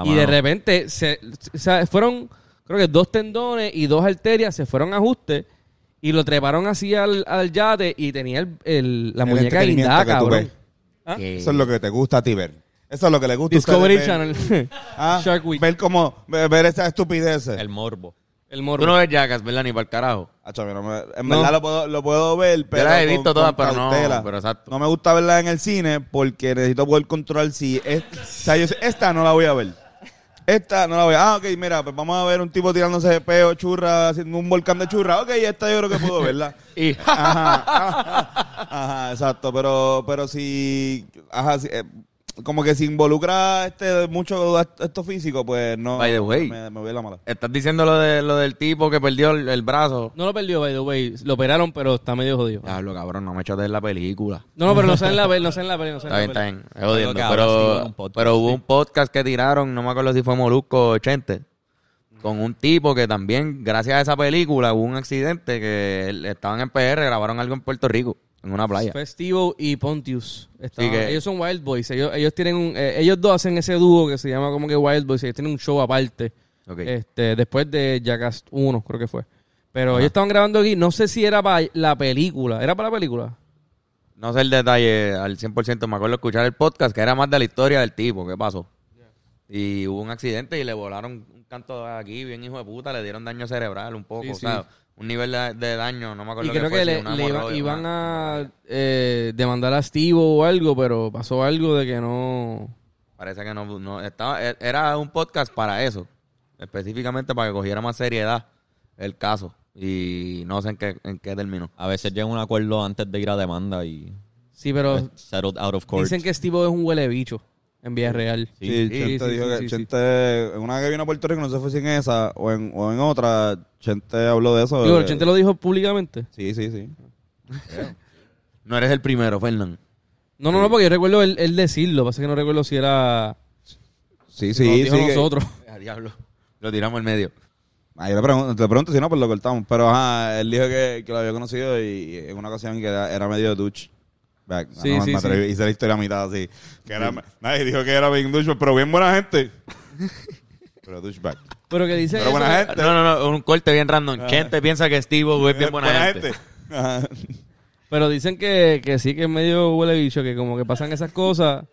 y de repente se, fueron, creo que dos tendones y dos arterias se fueron a ajuste y lo treparon así al, yate y tenía el, la muñeca guindada, cabrón. ¿Ah? Eso es lo que te gusta a ti ver. Eso es lo que le gusta. Discovery Channel. (laughs) ¿Ah? Shark Week. Ver como ver esa estupidez. El morbo. El morbo. no ves Jackass, ¿verdad? Ni para el carajo. Acho, no en verdad lo puedo, lo puedo, ver, pero. todas, pero no. Pero exacto. No me gusta verla en el cine porque necesito poder controlar si. Es, o sea, yo, esta no la voy a ver. Esta no la voy a. Ah, ok, mira, pues vamos a ver un tipo tirándose de peo, churra, haciendo un volcán de churra. Ok, esta yo creo que puedo verla. (laughs) y... Ajá, ajá, (laughs) ajá, exacto. Pero, pero si. Ajá, si. Eh, como que si involucra este mucho esto físico, pues no. By the way. Me, voy a la mala. Estás diciendo lo, de, lo del tipo que perdió el, brazo. No lo perdió, by the way. Lo operaron, pero está medio jodido. lo cabrón, no me echaste en la película. No, no, pero no sé en la película, no sé la No está bien, está bien. Es jodiendo, pero, hubo un podcast que tiraron, no me acuerdo si fue Molusco 80 con un tipo que también, gracias a esa película, hubo un accidente que estaban en PR, grabaron algo en Puerto Rico. En una playa. Festivo y Pontius. ellos son Wild Boys. Ellos, tienen eh, ellos dos hacen ese dúo que se llama como que Wild Boys. Ellos tienen un show aparte. Este, después de Jackass 1, creo que fue. Pero ellos estaban grabando aquí. No sé si era para la película. ¿Era para la película? No sé el detalle al 100%. Me acuerdo escuchar el podcast que era más de la historia del tipo. ¿Qué pasó? Y hubo un accidente y le volaron un canto aquí, bien hijo de puta. Le dieron daño cerebral un poco. Sí, un nivel de, daño, no me acuerdo. Y creo que, le, iban a eh, demandar a Steve o algo, pero pasó algo de que no. Parece que no, estaba, e, era un podcast para eso, específicamente para que cogiera más seriedad el caso y no sé en qué, en qué terminó. A veces llega un acuerdo antes de ir a demanda y... Sí, pero... Pues, dicen que Steve es un huele bicho. En Vía Real. Sí, Chente dijo que Chente, en una que vino a Puerto Rico, no sé fue si en esa o en, o en otra, Chente habló de eso. Chente lo dijo públicamente. Sí, sí, sí. no eres el primero, Fernán. No, no, no, porque yo recuerdo él, decirlo. Pasa que no recuerdo si era. Sí, sí, sí. nosotros. (laughs) Ah, diablo. Lo tiramos en medio. Ahí le pregunto, te pregunto si no, pues lo cortamos. Pero ajá, él dijo que, que lo había conocido y en una ocasión que era, medio duch. Back. Sí, sí, me se Hice la historia mitad así. Que nadie dijo que era bien ducho, pero bien buena gente. pero douchebag. Pero que dice. Pero buena gente. No, no, no, un corte bien random. Ah. Gente piensa que Steve es bien eh, buena, gente. Pero dicen que, que sí, que es medio huele bicho, que como que pasan esas cosas.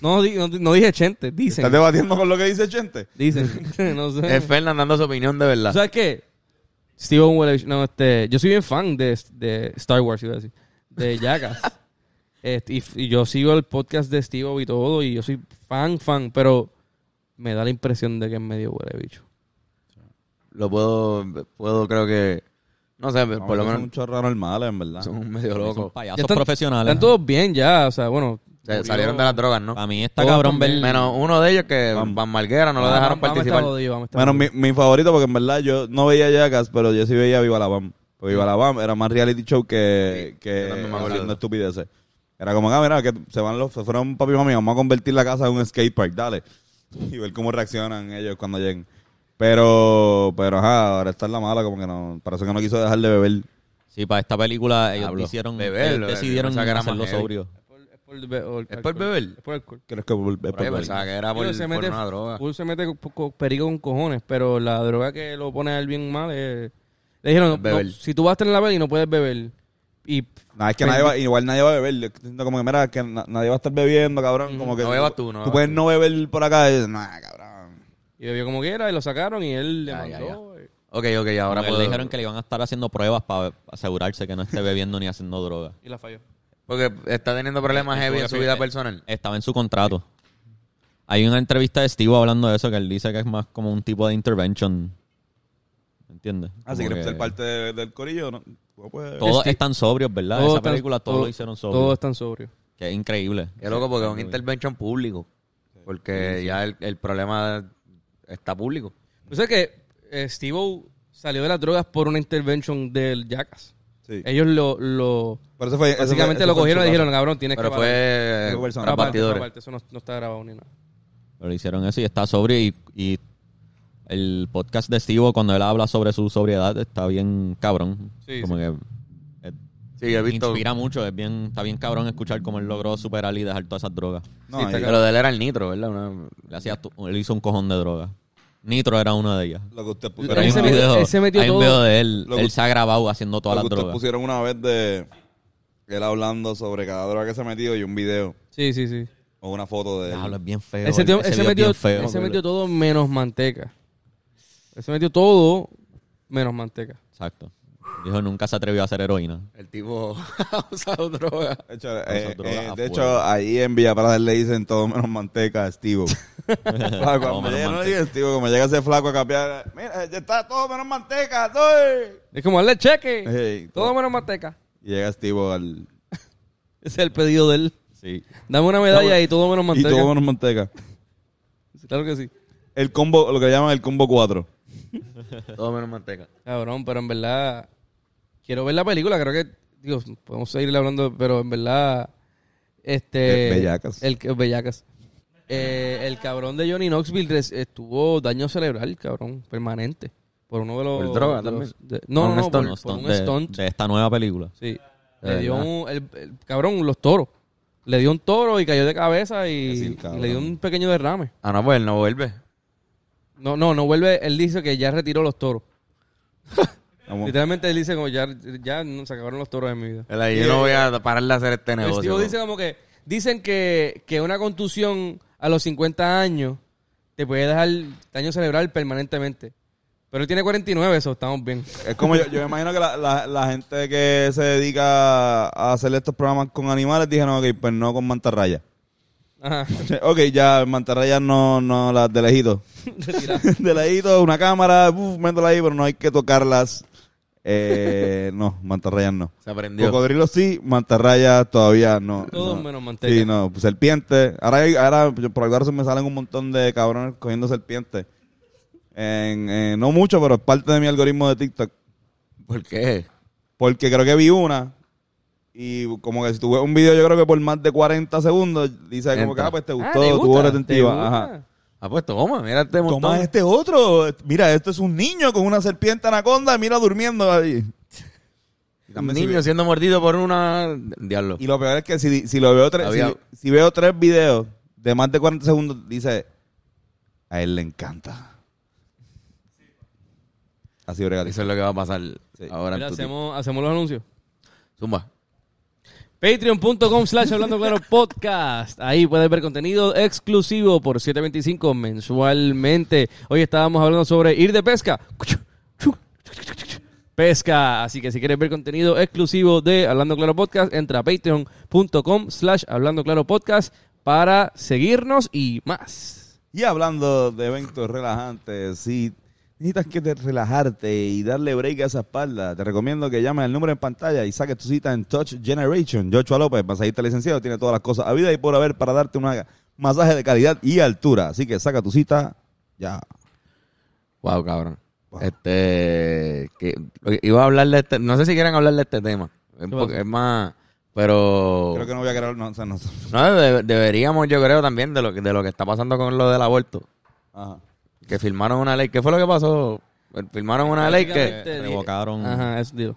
No, no, dije Chente, dicen. ¿Estás debatiendo con lo que dice Chente? Dicen. (laughs) (laughs) no sé. Es Fernando dando su opinión de verdad. ¿Sabes qué? Steve huele No, este, yo soy bien fan de, de Star Wars, iba a decir. De Jackass y, yo sigo el podcast de Steve y todo, y yo soy fan, fan, pero me da la impresión de que es medio huele bicho. Lo puedo, puedo creo que no sé, por lo menos. Son un chorro normal, en verdad. Son medio locos. Son payasos profesionales. Están todos bien ya, o sea, bueno. salieron de las drogas, ¿no? A mí está cabrón ver. Menos uno de ellos que Van, Marguera no lo dejaron participar. menos bueno, mi, favorito, porque en verdad yo no veía Jackass, pero yo sí veía Viva la Bam. Viva la Bam era más reality show que. que Me estupideces. Era como, ah, mira, que se van los, se fueron papi y mami, vamos a convertir la casa en un skatepark, dale. (laughs) Y ver cómo reaccionan ellos cuando lleguen. Pero, pero ajá, ahora está en la mala, como que no, parece que no quiso dejar de beber. Sí, para esta película ellos hicieron, beber, decidieron sacar hacerlo hacerlo sobrio. ¿Es por beber? Es por que es por, beber. que era por, se mete, por una droga. se mete perigo con cojones, pero la droga que lo pone a él bien mal es... Le dijeron, si tú vas a tener la peli no puedes beber y que nadie igual nadie va a beber. Como que, que nadie va a estar bebiendo, cabrón. Mm. Como que No bebas tú, no puedes no beber por acá. Y, cabrón. Y bebió como quiera y lo sacaron y él le Ok, ok, ahora le dijeron que le iban a estar haciendo pruebas para asegurarse que no esté bebiendo ni haciendo droga. (laughs) Y la falló. Porque está teniendo problemas heavy en su vida personal. Estaba en su contrato. Hay una entrevista de Steve hablando de eso que él dice que es más como un tipo de intervention ¿Entiendes? Ah, si ser parte del corillo, no, pues, pues, Todos este, están sobrios, ¿verdad? Esa película todos lo hicieron sobrio. Todos están sobrios. Que es increíble. Qué loco, porque es un intervention público. Porque ya el, el, problema está público. Tú sabes que steve eh, Steve salió de las drogas por una intervention del Jackass. Sí. Ellos lo, lo básicamente lo cogieron y dijeron, cabrón, tienes pero que Pero fue eso no, está grabado ni nada. Pero hicieron eso y está sobrio y el podcast de Steve cuando él habla sobre su sobriedad está bien cabrón. Sí, como que eh, Sí, he visto. Inspira mucho, es bien, está bien cabrón escuchar cómo él logró superar y dejar todas esas drogas. pero de él era el nitro, ¿verdad? le hacía, él hizo un cojón de drogas. Nitro era una de ellas. Lo que usted pusieron. Él, se metió, él se metió hay un video de él. él se ha grabado haciendo todas lo las que drogas. pusieron una vez de él hablando sobre cada droga que se ha metido y un video. Sí, sí, sí. O una foto de él. Claro, es bien feo. bien feo. Él se metió todo menos manteca. Él se metió todo menos manteca. Exacto. Dijo, nunca se atrevió a hacer heroína. El tipo (laughs) ha usado droga. De hecho, eh, eh, ahí en Villa Prada le dicen todo menos manteca a Steve. (laughs) flaco, todo no como llega ese flaco a cambiar. mira, ya está todo menos manteca, estoy. Es como darle cheque. todo, pues, menos manteca. Y llega Estivo al... (laughs) Ese es el pedido de él. Sí. Dame una medalla y todo menos manteca. Y todo menos manteca. claro que sí. El combo, lo que llaman el combo 4. (laughs) Todo menos manteca. Cabrón, pero en verdad. Quiero ver la película, creo que. Digo, podemos seguir hablando, pero en verdad. Este. El eh, bellacas. El, Bellacas. Eh, el cabrón de Johnny Knoxville estuvo daño cerebral, cabrón, permanente. Por uno de los. Por droga no, no, no, un esta nueva película. Sí. Le dio un. El, cabrón, los toros. Le dio un toro y cayó de cabeza y, y le dio un pequeño derrame. Ah, no, pues él no vuelve. No, no, no vuelve. Él dice que ya retiró los toros. (laughs) Literalmente él dice como ya, ya se acabaron los toros de mi vida. yo no voy a parar de hacer este negocio. El como que dicen que, una contusión a los 50 años te puede dejar daño cerebral permanentemente. Pero él tiene 49, eso estamos bien. Es como yo, yo me imagino que la, gente que se dedica a hacer estos programas con animales dijeron, ok, pues no con mantarraya. (laughs) Ok, ya mantarrayas no, no las de lejito. (laughs) de lejito, una cámara, ahí, pero no hay que tocarlas. Eh, no, mantarrayas no. Se aprendió. Cocodrilos sí, mantarrayas todavía no. Todos menos mantarraya. Sí, no, pues, serpientes. Ahora, por alguna me salen un montón de cabrones cogiendo serpiente. Eh, no mucho, pero es parte de mi algoritmo de TikTok. ¿Por qué? Porque creo que vi una y como que si tú ves un video, yo creo que por más de 40 segundos, dice como que, ah, pues te ah, gustó, ah, tuvo retentiva. Ajá. Ah, pues toma, mira este montón. Toma este otro. Mira, esto es un niño con una serpiente anaconda, mira durmiendo ahí. (laughs) Un niño siendo mordido por una... Diablo. Y lo peor es que si, lo veo tres, si, veo tres videos de más de 40 segundos, dice, a él le encanta. Así, Eso es lo que va a pasar ahora. Mira, hacemos, hacemos los anuncios. Zumba. Patreon.com slash hablando claro (laughs) podcast. Ahí puedes ver contenido exclusivo por 725 mensualmente. Hoy estábamos hablando sobre ir de pesca. Pesca. Así que si quieres ver contenido exclusivo de Hablando Claro Podcast, entra a patreon.com slash hablando claro podcast para seguirnos y más. Y hablando de eventos relajantes, sí necesitas que te relajarte y darle break a esa espalda, te recomiendo que llames al número en pantalla y saques tu cita en Touch Generation. Joshua López, masajista licenciado, tiene todas las cosas a vida y por haber para darte un masaje de calidad y altura. Así que saca tu cita ya. Wow, cabrón. Este, iba a hablar este, no sé si quieren hablar de este tema. Es, más, pero... Creo que no voy a querer, no, no. deberíamos, yo creo, también de lo, de lo que está pasando con lo del aborto. Ajá que firmaron una ley. ¿Qué fue lo que pasó? Firmaron una ley que revocaron. Ajá, digo.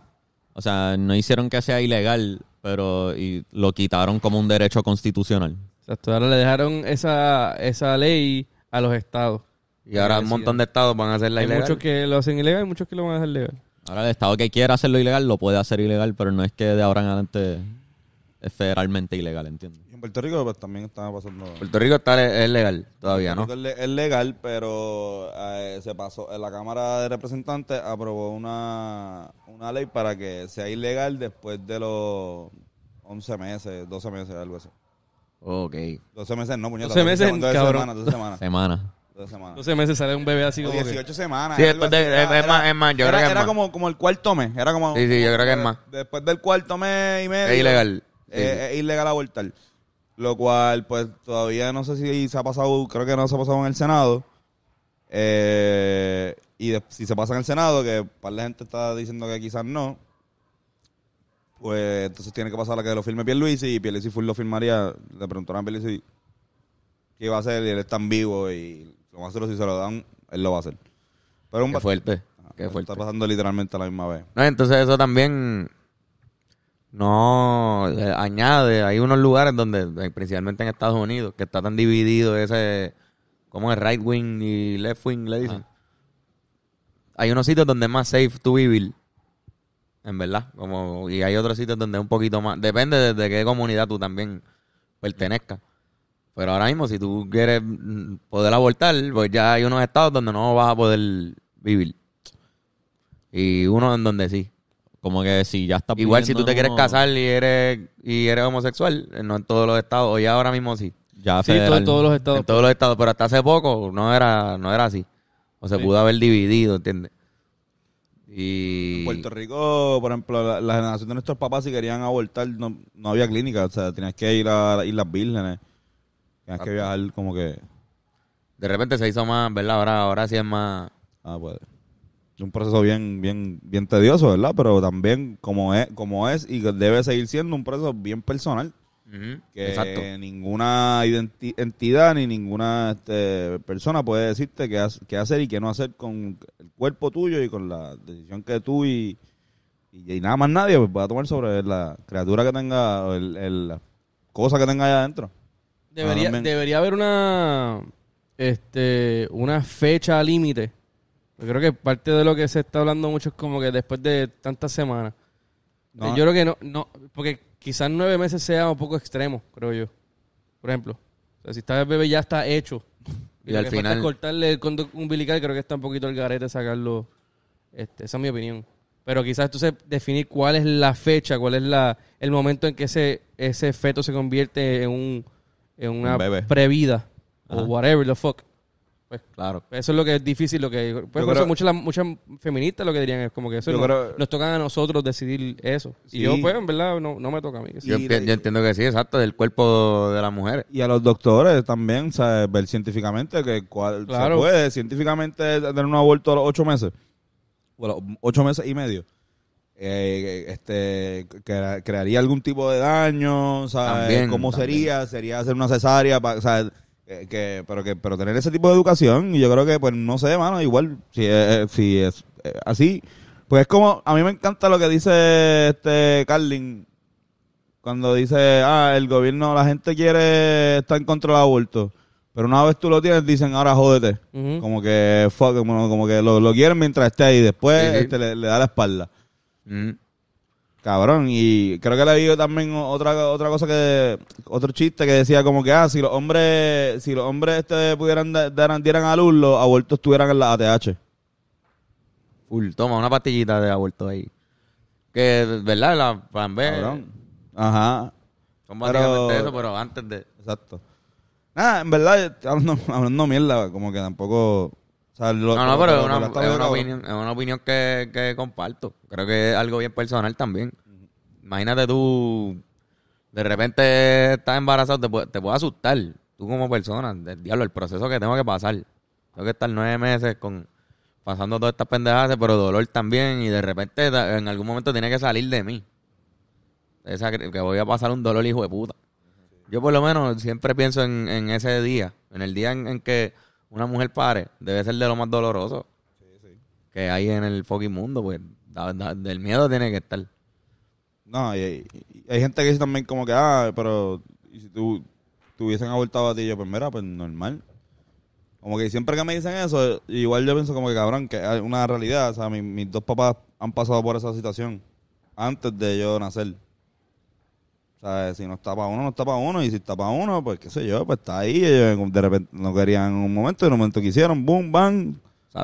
O sea, no hicieron que sea ilegal, pero y lo quitaron como un derecho constitucional. sea, ahora le dejaron esa, ley a los estados. Y ahora un montón de estados van a hacerla ilegal. Hay muchos que lo hacen ilegal y muchos que lo van a hacer legal. Ahora el estado que quiera hacerlo ilegal lo puede hacer ilegal, pero no es que de ahora en adelante es federalmente ilegal, entiendo. en Puerto Rico pues, también está pasando. Puerto Rico está, es legal todavía, ¿no? Es legal, pero eh, se pasó. Eh, la Cámara de Representantes aprobó una, una ley para que sea ilegal después de los 11 meses, 12 meses, algo así. Ok. 12 meses, no, puñetas. 12 meses, cabrón. semanas, 12 semanas. Semana. 12 semanas. 12 meses sale un bebé así como. 18 semanas. Sí, es- más- es más, yo era, creo que es era más. como, como el cuarto mes. Era como, Sí, sí, yo creo que es más. Después del cuarto mes y medio. Es ilegal es eh, eh, ilegal abortar. Lo cual, pues, todavía no sé si se ha pasado, creo que no se ha pasado en el Senado. Eh, y si se pasa en el Senado, que para la gente está diciendo que quizás no, pues entonces tiene que pasar a que lo firme Pierluisi y Pierluisi Full lo firmaría. Le preguntaron a Pierluisi qué iba a hacer y él está en vivo y lo más seguro si se lo dan, él lo va a hacer. Pero un Qué fuerte. Qué fuerte. Está pasando literalmente a la misma vez. entonces eso también no eh, añade. Hay unos lugares donde, eh, principalmente en Estados Unidos, que está tan dividido ese, como es right wing y left wing, le dicen. Hay unos sitios donde es más safe to vivir, en verdad. Como, y hay otros sitios donde es un poquito más. Depende de, de qué comunidad tú también pertenezcas. Pero ahora mismo, si tú quieres mm, poder abortar, pues ya hay unos estados donde no vas a poder vivir. Y uno en donde sí. Como que si ya está Igual si tú te quieres casar y eres, y eres homosexual, eh, no en todos los estados, Hoy ahora mismo sí. Ya sí, en todos los estados. En todos los pues. estados, pero hasta hace poco no era, no era así. O se pudo haber dividido, ¿entiendes? Y... En Puerto Rico, por ejemplo, la, generación de nuestros papás, si querían abortar, no, había clínica. O sea, tenías que ir a, las Islas Vírgenes. Tenías que viajar como que... De repente se hizo más, ¿verdad? Ahora, ahora sí es más... Ah, pues un proceso bien, bien, bien tedioso, ¿verdad? Pero también como es, como es y debe seguir siendo un proceso bien personal. Que ninguna entidad ni ninguna este, persona puede decirte qué, hacer y qué no hacer con el cuerpo tuyo y con la decisión que tú y, y, nada más nadie pues, va a tomar sobre la criatura que tenga, el, la cosa que tenga allá adentro. Debería, debería haber una, este, una fecha límite yo creo que parte de lo que se está hablando mucho es como que después de tantas semanas. Yo creo que no, no, porque quizás nueve meses sea un poco extremo, creo yo. Por ejemplo, o sea, si está el bebé ya está hecho. Y, al final. cortarle el conducto umbilical, creo que está un poquito el garete sacarlo. Este, esa es mi opinión. Pero quizás entonces definir cuál es la fecha, cuál es la el momento en que ese, ese feto se convierte en un en una previda o whatever the fuck. Pues, claro. Eso es lo que es difícil, lo que pues, muchas, feministas lo que dirían es como que eso nos, tocan a nosotros decidir eso. Y yo pues en verdad no, me toca a mí. Yo, entiendo que sí, exacto, del cuerpo de las mujeres. Y a los doctores también, ¿sabes? ver científicamente que cuál se puede científicamente tener un aborto a los ocho meses. Bueno, ocho meses y medio. Eh, este crearía algún tipo de daño, ¿Cómo sería? ¿Sería hacer una cesárea? Para, ¿sabes? que, pero que pero tener ese tipo de educación, yo creo que, pues, no sé, mano, igual, si es, eh, eh, si es eh, así, pues es como, a mí me encanta lo que dice este Carlin, cuando dice, ah, el gobierno, la gente quiere estar en contra del aborto. Pero una vez tú lo tienes, dicen, ahora jódete. Como que, como, que lo, quieren mientras esté ahí. Después este, le, da la espalda. Cabrón, y creo que le digo también otra, otra cosa que, otro chiste que decía como que, ah, si los hombres, si los hombres este pudieran, dar, dieran a luz, los abortos estuvieran en la ATH. Full, toma una pastillita de aborto ahí. Que, ¿verdad? La pan B. Cabrón. Ajá. pero, eso, pero antes de. Exacto. Nada, en verdad, hablando, hablando mierda, como que tampoco no, no, pero es una, opinión, que, comparto. Creo que es algo bien personal también. Imagínate tú, de repente estás embarazado, te, te puede asustar. Tú como persona, del diablo, el proceso que tengo que pasar. Tengo que estar nueve meses con pasando todas estas pendejadas, pero dolor también. Y de repente en algún momento tiene que salir de mí. Esa, que voy a pasar un dolor hijo de puta. Yo por lo menos siempre pienso en, ese día, en el día en que una mujer pare, debe ser de lo más doloroso que hay en el fucking mundo, pues del miedo tiene que estar. No, y, hay gente que dice también como que, ah, pero y si tú tuviesen abortado a ti, yo, pues mira, pues normal. Como que siempre que me dicen eso, igual yo pienso como que cabrón, que es una realidad. O sea, mis dos papás han pasado por esa situación antes de yo nacer si no está para uno, no está para uno. Y si está para uno, pues qué sé yo, pues está ahí. Ellos eh, de repente no querían un momento, en un momento quisieron, boom, bam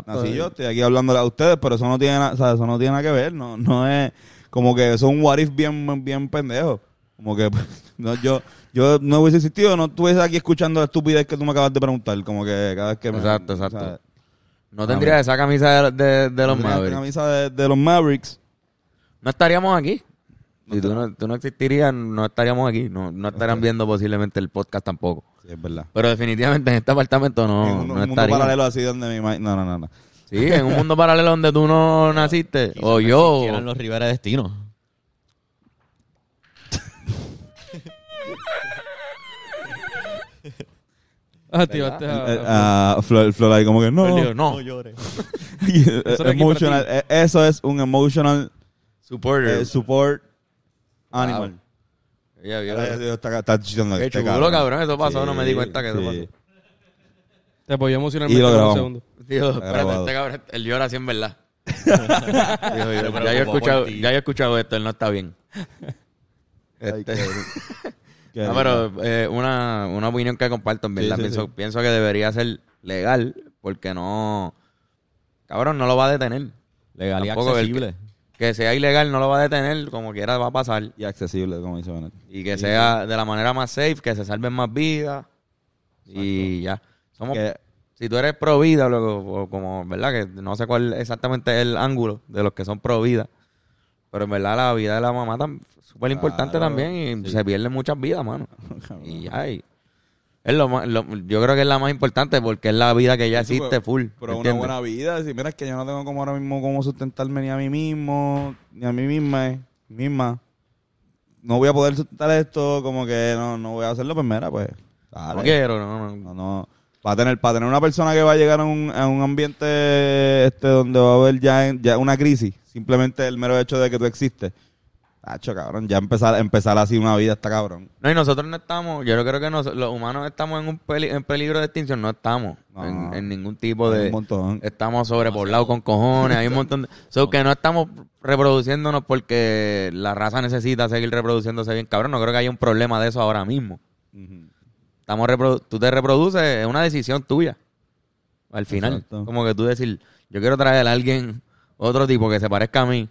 Así eh. yo estoy aquí hablándole a ustedes, pero eso no tiene, eso no tiene nada que ver. No, no es como que eso es un what if bien, bien pendejo. Como que pues, (laughs) no, yo, yo no hubiese existido, no estuviese aquí escuchando la estupidez que tú me acabas de preguntar. Como que cada vez que me, Exacto, exacto. no tendría esa camisa de, los Mavericks. de los Mavericks. No estaríamos aquí si tú no, tú no, existirías, no estaríamos aquí. No, no estarían viendo posiblemente el podcast tampoco. Sí, es verdad. Pero definitivamente en este apartamento no, en un, mundo paralelo así donde mi ma... No, no, no, no. Sí, en un mundo paralelo donde tú no (laughs) naciste. O yo. Eran los Rivera Destino. Ah, tío, Uh, Flor, ahí como que no. no. llores. (laughs) eso, emotional, eh, eso es un emotional... Supporter. Eh, support Animal. Ella vio. está, está chillando. Qué chulo, cabrón. Eso pasó, no me di cuenta que eso pasó. Te podía emocionar un segundo. Tío, espérate, este cabrón, él llora así en verdad. (laughs) Dijo, yo, ya, he escuchado, ya he escuchado esto, él no está bien. Este, (laughs) no, pero eh, una, una opinión que comparto, en verdad. pienso, pienso que debería ser legal, porque no. Cabrón, no lo va a detener. Legal y que sea ilegal no lo va a detener, como quiera va a pasar. Y accesible, como dice Benet. Y que sea de la manera más safe, que se salven más vidas. Y ya. Somos, si tú eres pro vida, luego como, ¿verdad? Que no sé cuál exactamente el ángulo de los que son pro vida. Pero en verdad la vida de la mamá es súper importante también y se pierden muchas vidas, mano. (laughs) Y ya, y es yo creo que es la más importante porque es la vida que ya existe full. Pero una buena vida. Si mira, es que yo no tengo como ahora mismo cómo sustentarme ni a mí mismo, ni a mí misma, eh, misma. No voy a poder sustentar esto, como que no, no voy a hacerlo primera, pues. pues no quiero, no, no. no, no. Para tener, una persona que va a llegar a un, a un ambiente este donde va a haber ya, ya una crisis, simplemente el mero hecho de que tú existes Hacho, cabrón, ya empezar, empezar así una vida está cabrón. No, y nosotros no estamos, yo creo que los humanos estamos en un peligro de extinción, no estamos en, ningún tipo de... Un montón. Estamos sobrepoblados con cojones, hay un (laughs) montón de... que no estamos reproduciéndonos porque la raza necesita seguir reproduciéndose bien, cabrón, no creo que haya un problema de eso ahora mismo. estamos Tú te reproduces, es una decisión tuya. Al final, como que tú decir, yo quiero traer a alguien, otro tipo que se parezca a mí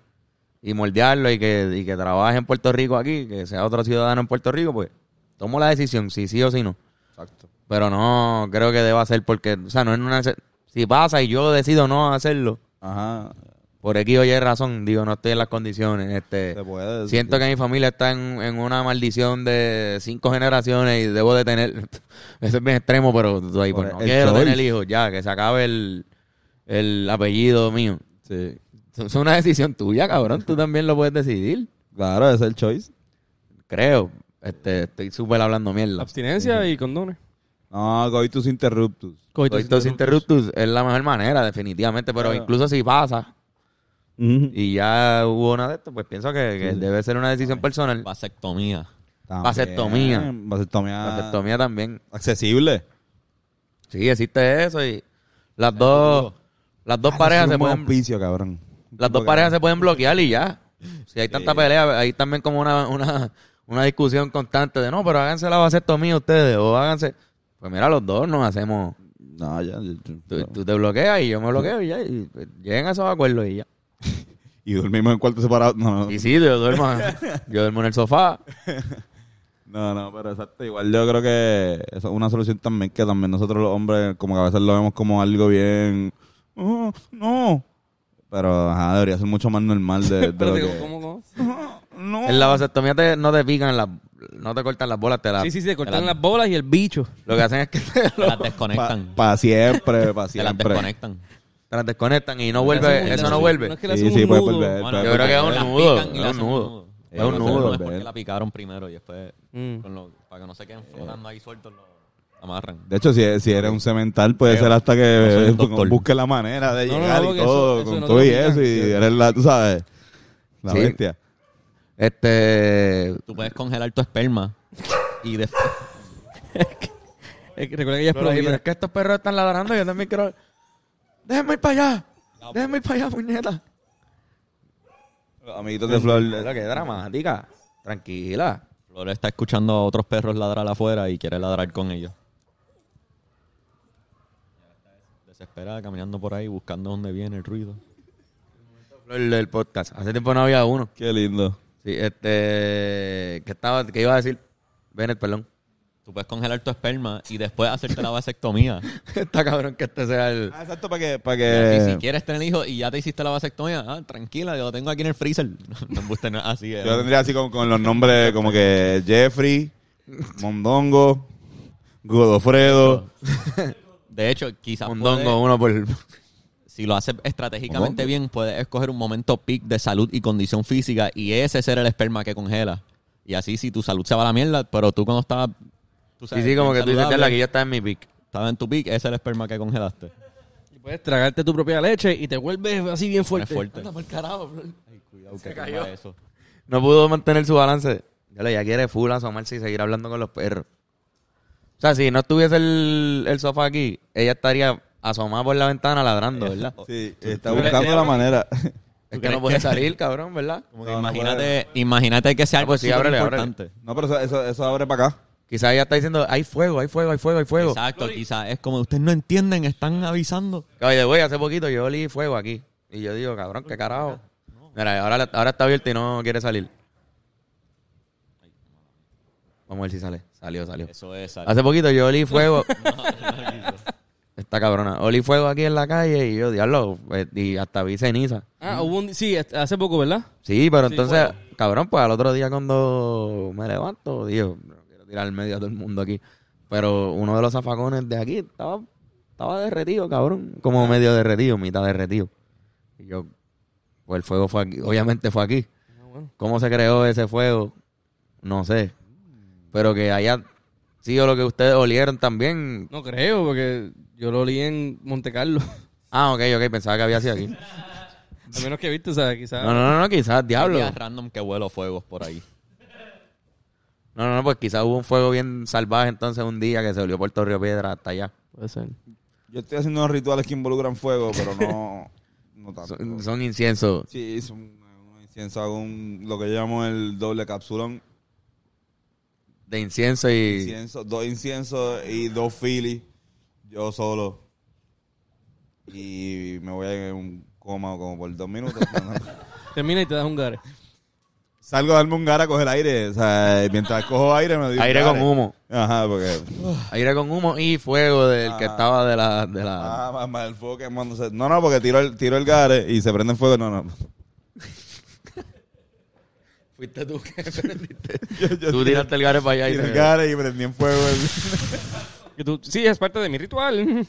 y moldearlo y que, y que trabaje en Puerto Rico aquí, que sea otro ciudadano en Puerto Rico, pues tomo la decisión, si sí o si no. Exacto. Pero no creo que deba ser porque, o sea, no es una. Si pasa y yo decido no hacerlo, Ajá. por aquí o Y razón, digo, no estoy en las condiciones. Este, Se puede siento que... mi familia está en, una maldición de cinco generaciones y debo de tener. (laughs) eso es bien extremo, pero pues, no quiero tener hijos, ya, que se acabe el, el apellido mío. Sí. Es una decisión tuya, cabrón. Tú también lo puedes decidir. Claro, es el choice. Creo. Este, estoy súper hablando mierda. Abstinencia y condones. No, coitus interruptus. Coitus, interruptus. es la mejor manera, definitivamente. Pero incluso si pasa y ya hubo una de estas, pues pienso que, debe ser una decisión personal. Vasectomía. También. Vasectomía. Vasectomía. también. Accesible. Sí, existe eso y las dos, las dos ah, parejas se pueden... vicio cabrón. Las dos parejas se pueden bloquear y ya. Si hay tanta pelea, hay también como una, una, una discusión constante de no, pero háganse la base, mío, ustedes o háganse. Pues mira, los dos nos hacemos. No, ya. tú, te bloqueas y yo me bloqueo y ya. Y pues, lleguen a esos acuerdos y ya. (laughs) y dormimos en cuartos separados. No, Y sí, yo duermo, yo duermo en el sofá. (laughs) No, no, pero exacto. Igual yo creo que es una solución también que también nosotros los hombres, como que a veces lo vemos como algo bien. Oh, no, pero ajá, debería ser mucho más normal de, (laughs) de Pero lo digo, que- ¿cómo, cómo? (laughs) No. En la vasectomía te- no te pican las... No te cortan las bolas, te las... Sí, sí, te cortan las bolas y el bicho. Lo que hacen es que te, lo- las (laughs) Para desconectan. siempre, para Te las desconectan. te las desconectan y no vuelve... Eso no vuelve. es que Sí, sí, puede volver. Yo creo que es un nudo, es un nudo. Es un nudo. Es porque la picaron primero y después, mm. para que no se queden flotando ahí sueltos los amarran. De hecho, si, si eres un cemental, puede ser hasta que busques (laughs) busque la manera de llegar y todo, con todo y eso, y eres la, tú sabes, la bestia. Este. Tú puedes congelar tu esperma y después. (laughs) Recuerda que ya explotó. Pero es que estos perros están ladrando y yo también quiero. Déjenme ir para allá. Pues. Déjenme ir para allá, puñeta. Amiguitos de Flor. Qué dramática. Tranquila. Flor está escuchando a otros perros ladrar afuera y quiere ladrar con ellos. esperaba caminando por ahí, buscando dónde viene el ruido. El podcast. Hace tiempo no había uno. Qué lindo. Sí, este. ¿Qué, estaba, que iba a decir? el perdón. Tú puedes congelar tu esperma y después hacerte la vasectomía. (laughs) Está cabrón que este sea el. Ah, exacto, para que. si quieres tener hijos y ya te hiciste la vasectomía, ah, tranquila, yo lo tengo aquí en el freezer. (laughs) No me así. Yo eh. tendría así con, con los nombres como que Jeffrey, Mondongo, Godofredo. (laughs) De hecho, quizás. Un uno por. (laughs) Si lo hace estratégicamente bien, puede escoger un momento peak de salud y condición física y ese ser el esperma que congela. Y así, si tu salud se va a la mierda, pero tú cuando estabas. Tú sí, sí, como que tú dices, la ya está en mi peak. Estaba en tu peak, ese es el esperma que congelaste. Y puedes tragarte tu propia leche y te vuelves así bien fuerte. fuerte. se cayó. No pudo mantener su balance. Dale, ya quiere full asomarse y seguir hablando con los perros. O sea, si no estuviese el, sofá aquí, ella estaría asomada por la ventana ladrando, ¿verdad? (laughs) Sí, está buscando la manera. Es que no puede salir, cabrón, ¿verdad? imagínate, imagínate que sea ah, pues algo No, pero eso, eso, abre para acá. Quizás ella está diciendo, hay fuego, hay fuego, hay fuego, hay fuego. Exacto, quizás es como ustedes no entienden, están avisando. Oye, güey, hace poquito yo olí fuego aquí. Y yo digo, cabrón, qué carajo. Mira, ahora, ahora está abierto y no quiere salir. Vamos a ver si sale. Salió, salió. Eso es, salió. Hace poquito yo olí fuego. (laughs) Esta cabrona. Olí fuego aquí en la calle y yo, diablo, pues, y hasta vi ceniza. Ah, hubo un... Sí, hace poco, ¿verdad? Sí, pero entonces, cabrón, pues al otro día cuando me levanto, digo, quiero tirar el medio a todo el mundo aquí. Pero uno de los zafacones de aquí estaba, estaba derretido, cabrón. Como ah. medio derretido, mitad derretido. Y yo, pues el fuego fue aquí. Obviamente fue aquí. Ah, ¿Cómo se creó ese fuego? No sé. Pero que haya sido lo que ustedes olieron también. No creo, porque yo lo olí en Monte Carlo. Ah, ok, ok, pensaba que había sido aquí. A (laughs) menos que viste, o sea, quizás. No, no, no, quizás, diablo. random que vuelo fuegos por ahí. No, no, no, pues quizás hubo un fuego bien salvaje entonces un día que se olió Puerto Río Piedra hasta allá. Puede ser. Yo estoy haciendo unos rituales que involucran fuego, pero no, (laughs) no tanto. Son, inciensos. Sí, son un incienso, lo que llamamos el doble capsulón. De incienso y. Incienso, dos inciensos y dos philly. Yo solo. Y me voy a un coma como por dos minutos. (laughs) Termina y te das un gare. Salgo a darme un gare a coger aire. O sea, mientras cojo aire me doy Aire con humo. Ajá, porque. Aire con humo y fuego del que ah. estaba de la. De la... Ah, más, el fuego quemándose. No, no, porque tiro el, tiro el gare y se prende el fuego. No, no. Fuiste tú que (laughs) prendiste. tú tiraste el gare para allá. Y el gare y prendí en fuego. (laughs) tú, sí, es parte de mi ritual. (sighs)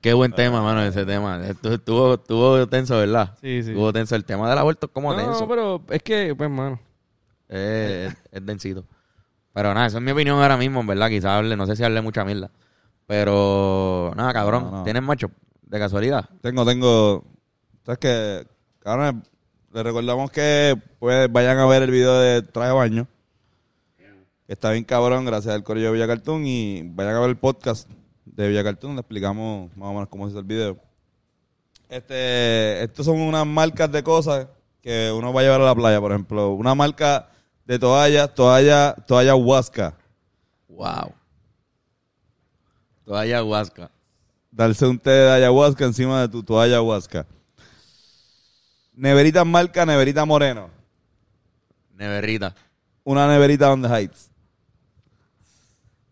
Qué buen tema, mano, ese tema. Estuvo, estuvo tenso, ¿verdad? Sí, sí. Estuvo tenso. El tema de la es como tenso. No, pero es que, pues, mano. Eh, es, densito. Pero nada, esa es mi opinión ahora mismo, verdad. Quizás hable, no sé si hable mucha mierda. Pero nada, cabrón. ¿Tienes macho? De casualidad. Tengo, tengo. ¿Sabes que Cabrón, les recordamos que pues, vayan a ver el video de Traje Baño. Está bien cabrón, gracias al Correo de Villa Y vayan a ver el podcast de Villa Cartoon. Le explicamos más o menos cómo se el video. Este, estos son unas marcas de cosas que uno va a llevar a la playa, por ejemplo. Una marca de toallas, toalla, toalla huasca. Wow. Toalla huasca. Darse un té de ayahuasca encima de tu toalla huasca. Neverita marca, neverita moreno. Neverita. Una neverita on the heights.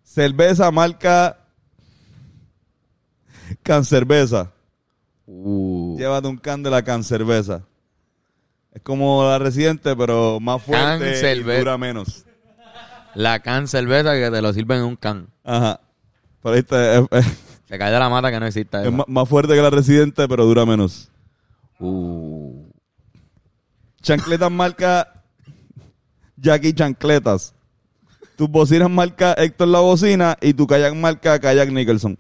Cerveza marca Cancerveza. Uh. Llévate un can de la cerveza. Es como la residente, pero más fuerte y dura menos. La cerveza que te lo sirven en un can. Ajá. Eh, eh. Se cae de la mata que no existe. Es más, más fuerte que la residente, pero dura menos. Uh. Chancletas marca Jackie Chancletas. Tus bocinas marca Héctor La Bocina y tu kayak marca Kayak Nicholson.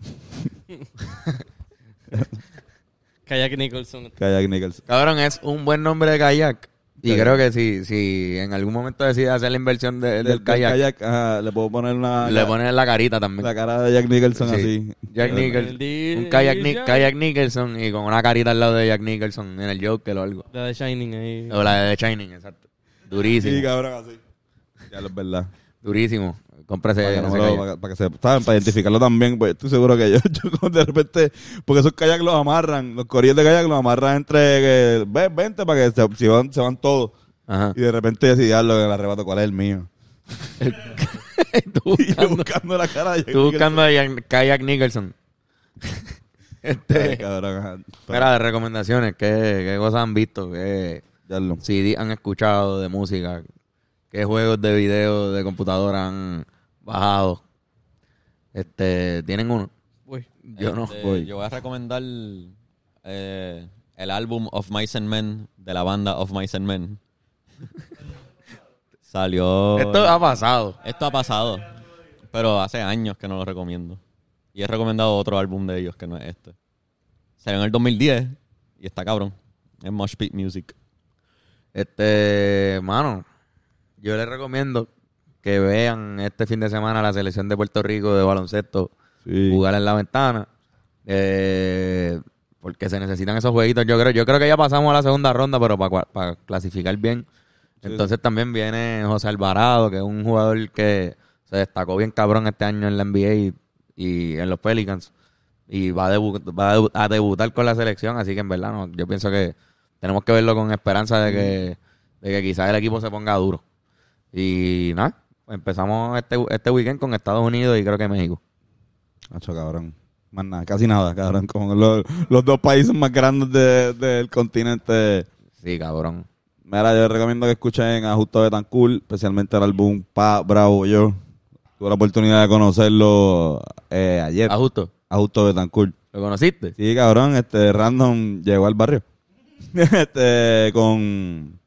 Kayak Nicholson. Kayak Nicholson. Cabrón, es un buen nombre de kayak. Y creo que si, si en algún momento decide hacer la inversión del, kayak, le puedo poner una... Le pones la carita también. La cara de Jack Nicholson así. Jack Nicholson. Un kayak, kayak Nicholson y con una carita al lado de Jack Nicholson en el Joker o algo. La de Shining ahí. O la de Shining, exacto. Durísimo. Sí, cabrón, así. Ya lo es verdad. Durísimo. Cómprese. Para que, para, que se, Para identificarlo también, pues estoy seguro que yo, (laughs) de repente, porque esos kayak los amarran, los corillos de kayak los amarran entre, vente para que se, van, se van todos. Y de repente yo en el arrebato, ¿cuál es el mío? (laughs) (laughs) tú buscando, la cara de Jack Tú buscando a Kayak Nicholson. este, cabrón, de recomendaciones, ¿qué, qué cosas han visto? ¿Qué CD han escuchado de música? ¿Qué juegos de video de computadora han, bajado. Este, ¿tienen uno? Yo no este, voy. Yo voy a recomendar eh, el álbum Of Mice and Men de la banda Of Mice and Men. (laughs) Salió. Esto ha pasado. Esto ha pasado. Pero hace años que no lo recomiendo. Y he recomendado otro álbum de ellos que no es este. Salió en el 2010 y está cabrón. Es Mosh beat Music. Este, mano, yo le recomiendo que vean este fin de semana la selección de Puerto Rico de baloncesto jugar en la ventana. Eh, porque se necesitan esos jueguitos. Yo creo, yo creo que ya pasamos a la segunda ronda, pero para, para clasificar bien. Entonces también viene José Alvarado, que es un jugador que se destacó bien cabrón este año en la NBA y, en los Pelicans. Y va, a, debutar con la selección, así que en verdad no, yo pienso que tenemos que verlo con esperanza de que, de que quizás el equipo se ponga duro. Y nada, empezamos este, este weekend con Estados Unidos y creo que México. cabrón. Más nada, casi nada, cabrón. Con los, dos países más grandes del continente. Sí, cabrón. Mira, yo les recomiendo que escuchen a Justo Cool. especialmente el álbum Pa Bravo Yo. Tuve la oportunidad de conocerlo eh, ayer. ¿A Justo? A Justo Cool. ¿Lo conociste? Sí, cabrón. Este, random llegó al barrio. (laughs) este, con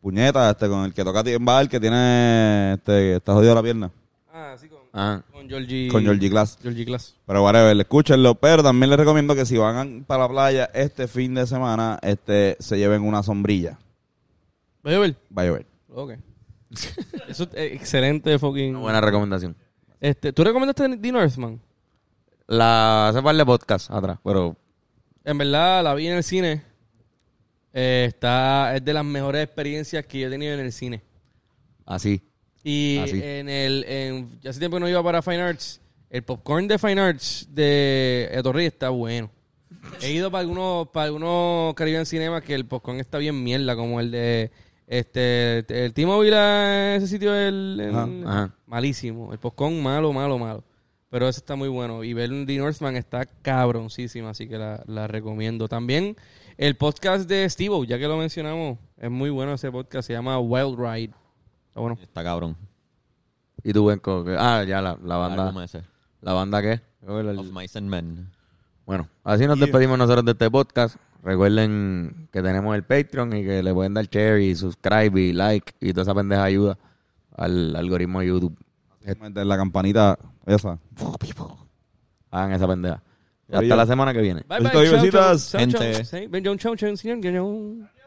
Puñeta, este, con el que toca en bar, que tiene, este, que está jodido la pierna. Ah, sí, con, ah. con Georgie. Con Georgie Glass. Georgie Glass. Pero whatever, escúchenlo. Pero también les recomiendo que si van para la playa este fin de semana, este, se lleven una sombrilla. ¿Va a llover? Va a llover. Ok. (laughs) Eso es excelente fucking... buena recomendación. Este, ¿Tú recomendaste The Earthman? La... Hace par de podcast atrás, pero... En verdad, la vi en el cine. Eh, está, es de las mejores experiencias que yo he tenido en el cine. Así. Y en el. En, hace tiempo que no iba para Fine Arts. El popcorn de Fine Arts de Torrey está bueno. (laughs) He ido para algunos, para algunos Caribbean Cinema que el popcorn está bien mierda, como el de. Este, el T-Mobile, ese sitio el, malísimo. El popcorn malo, malo, malo. Pero ese está muy bueno. Y ver Northman está cabroncísima, así que la, la recomiendo. También el podcast de Steve, ya que lo mencionamos, es muy bueno ese podcast, se llama Wild Ride. Está bueno. Está cabrón. ¿Y tú, coque. Ah, ya la, la banda. ¿La banda qué? Of Mice and Men. Bueno, así nos despedimos nosotros de este podcast. Recuerden que tenemos el Patreon y que le pueden dar share y subscribe y like y toda esa pendeja ayuda al algoritmo de YouTube. la campanita esa. Hagan esa pendeja. Hasta la semana que viene. Bye, bye. Besitos. Gente. Chau, chau, chau, chau, chau, chau, chau.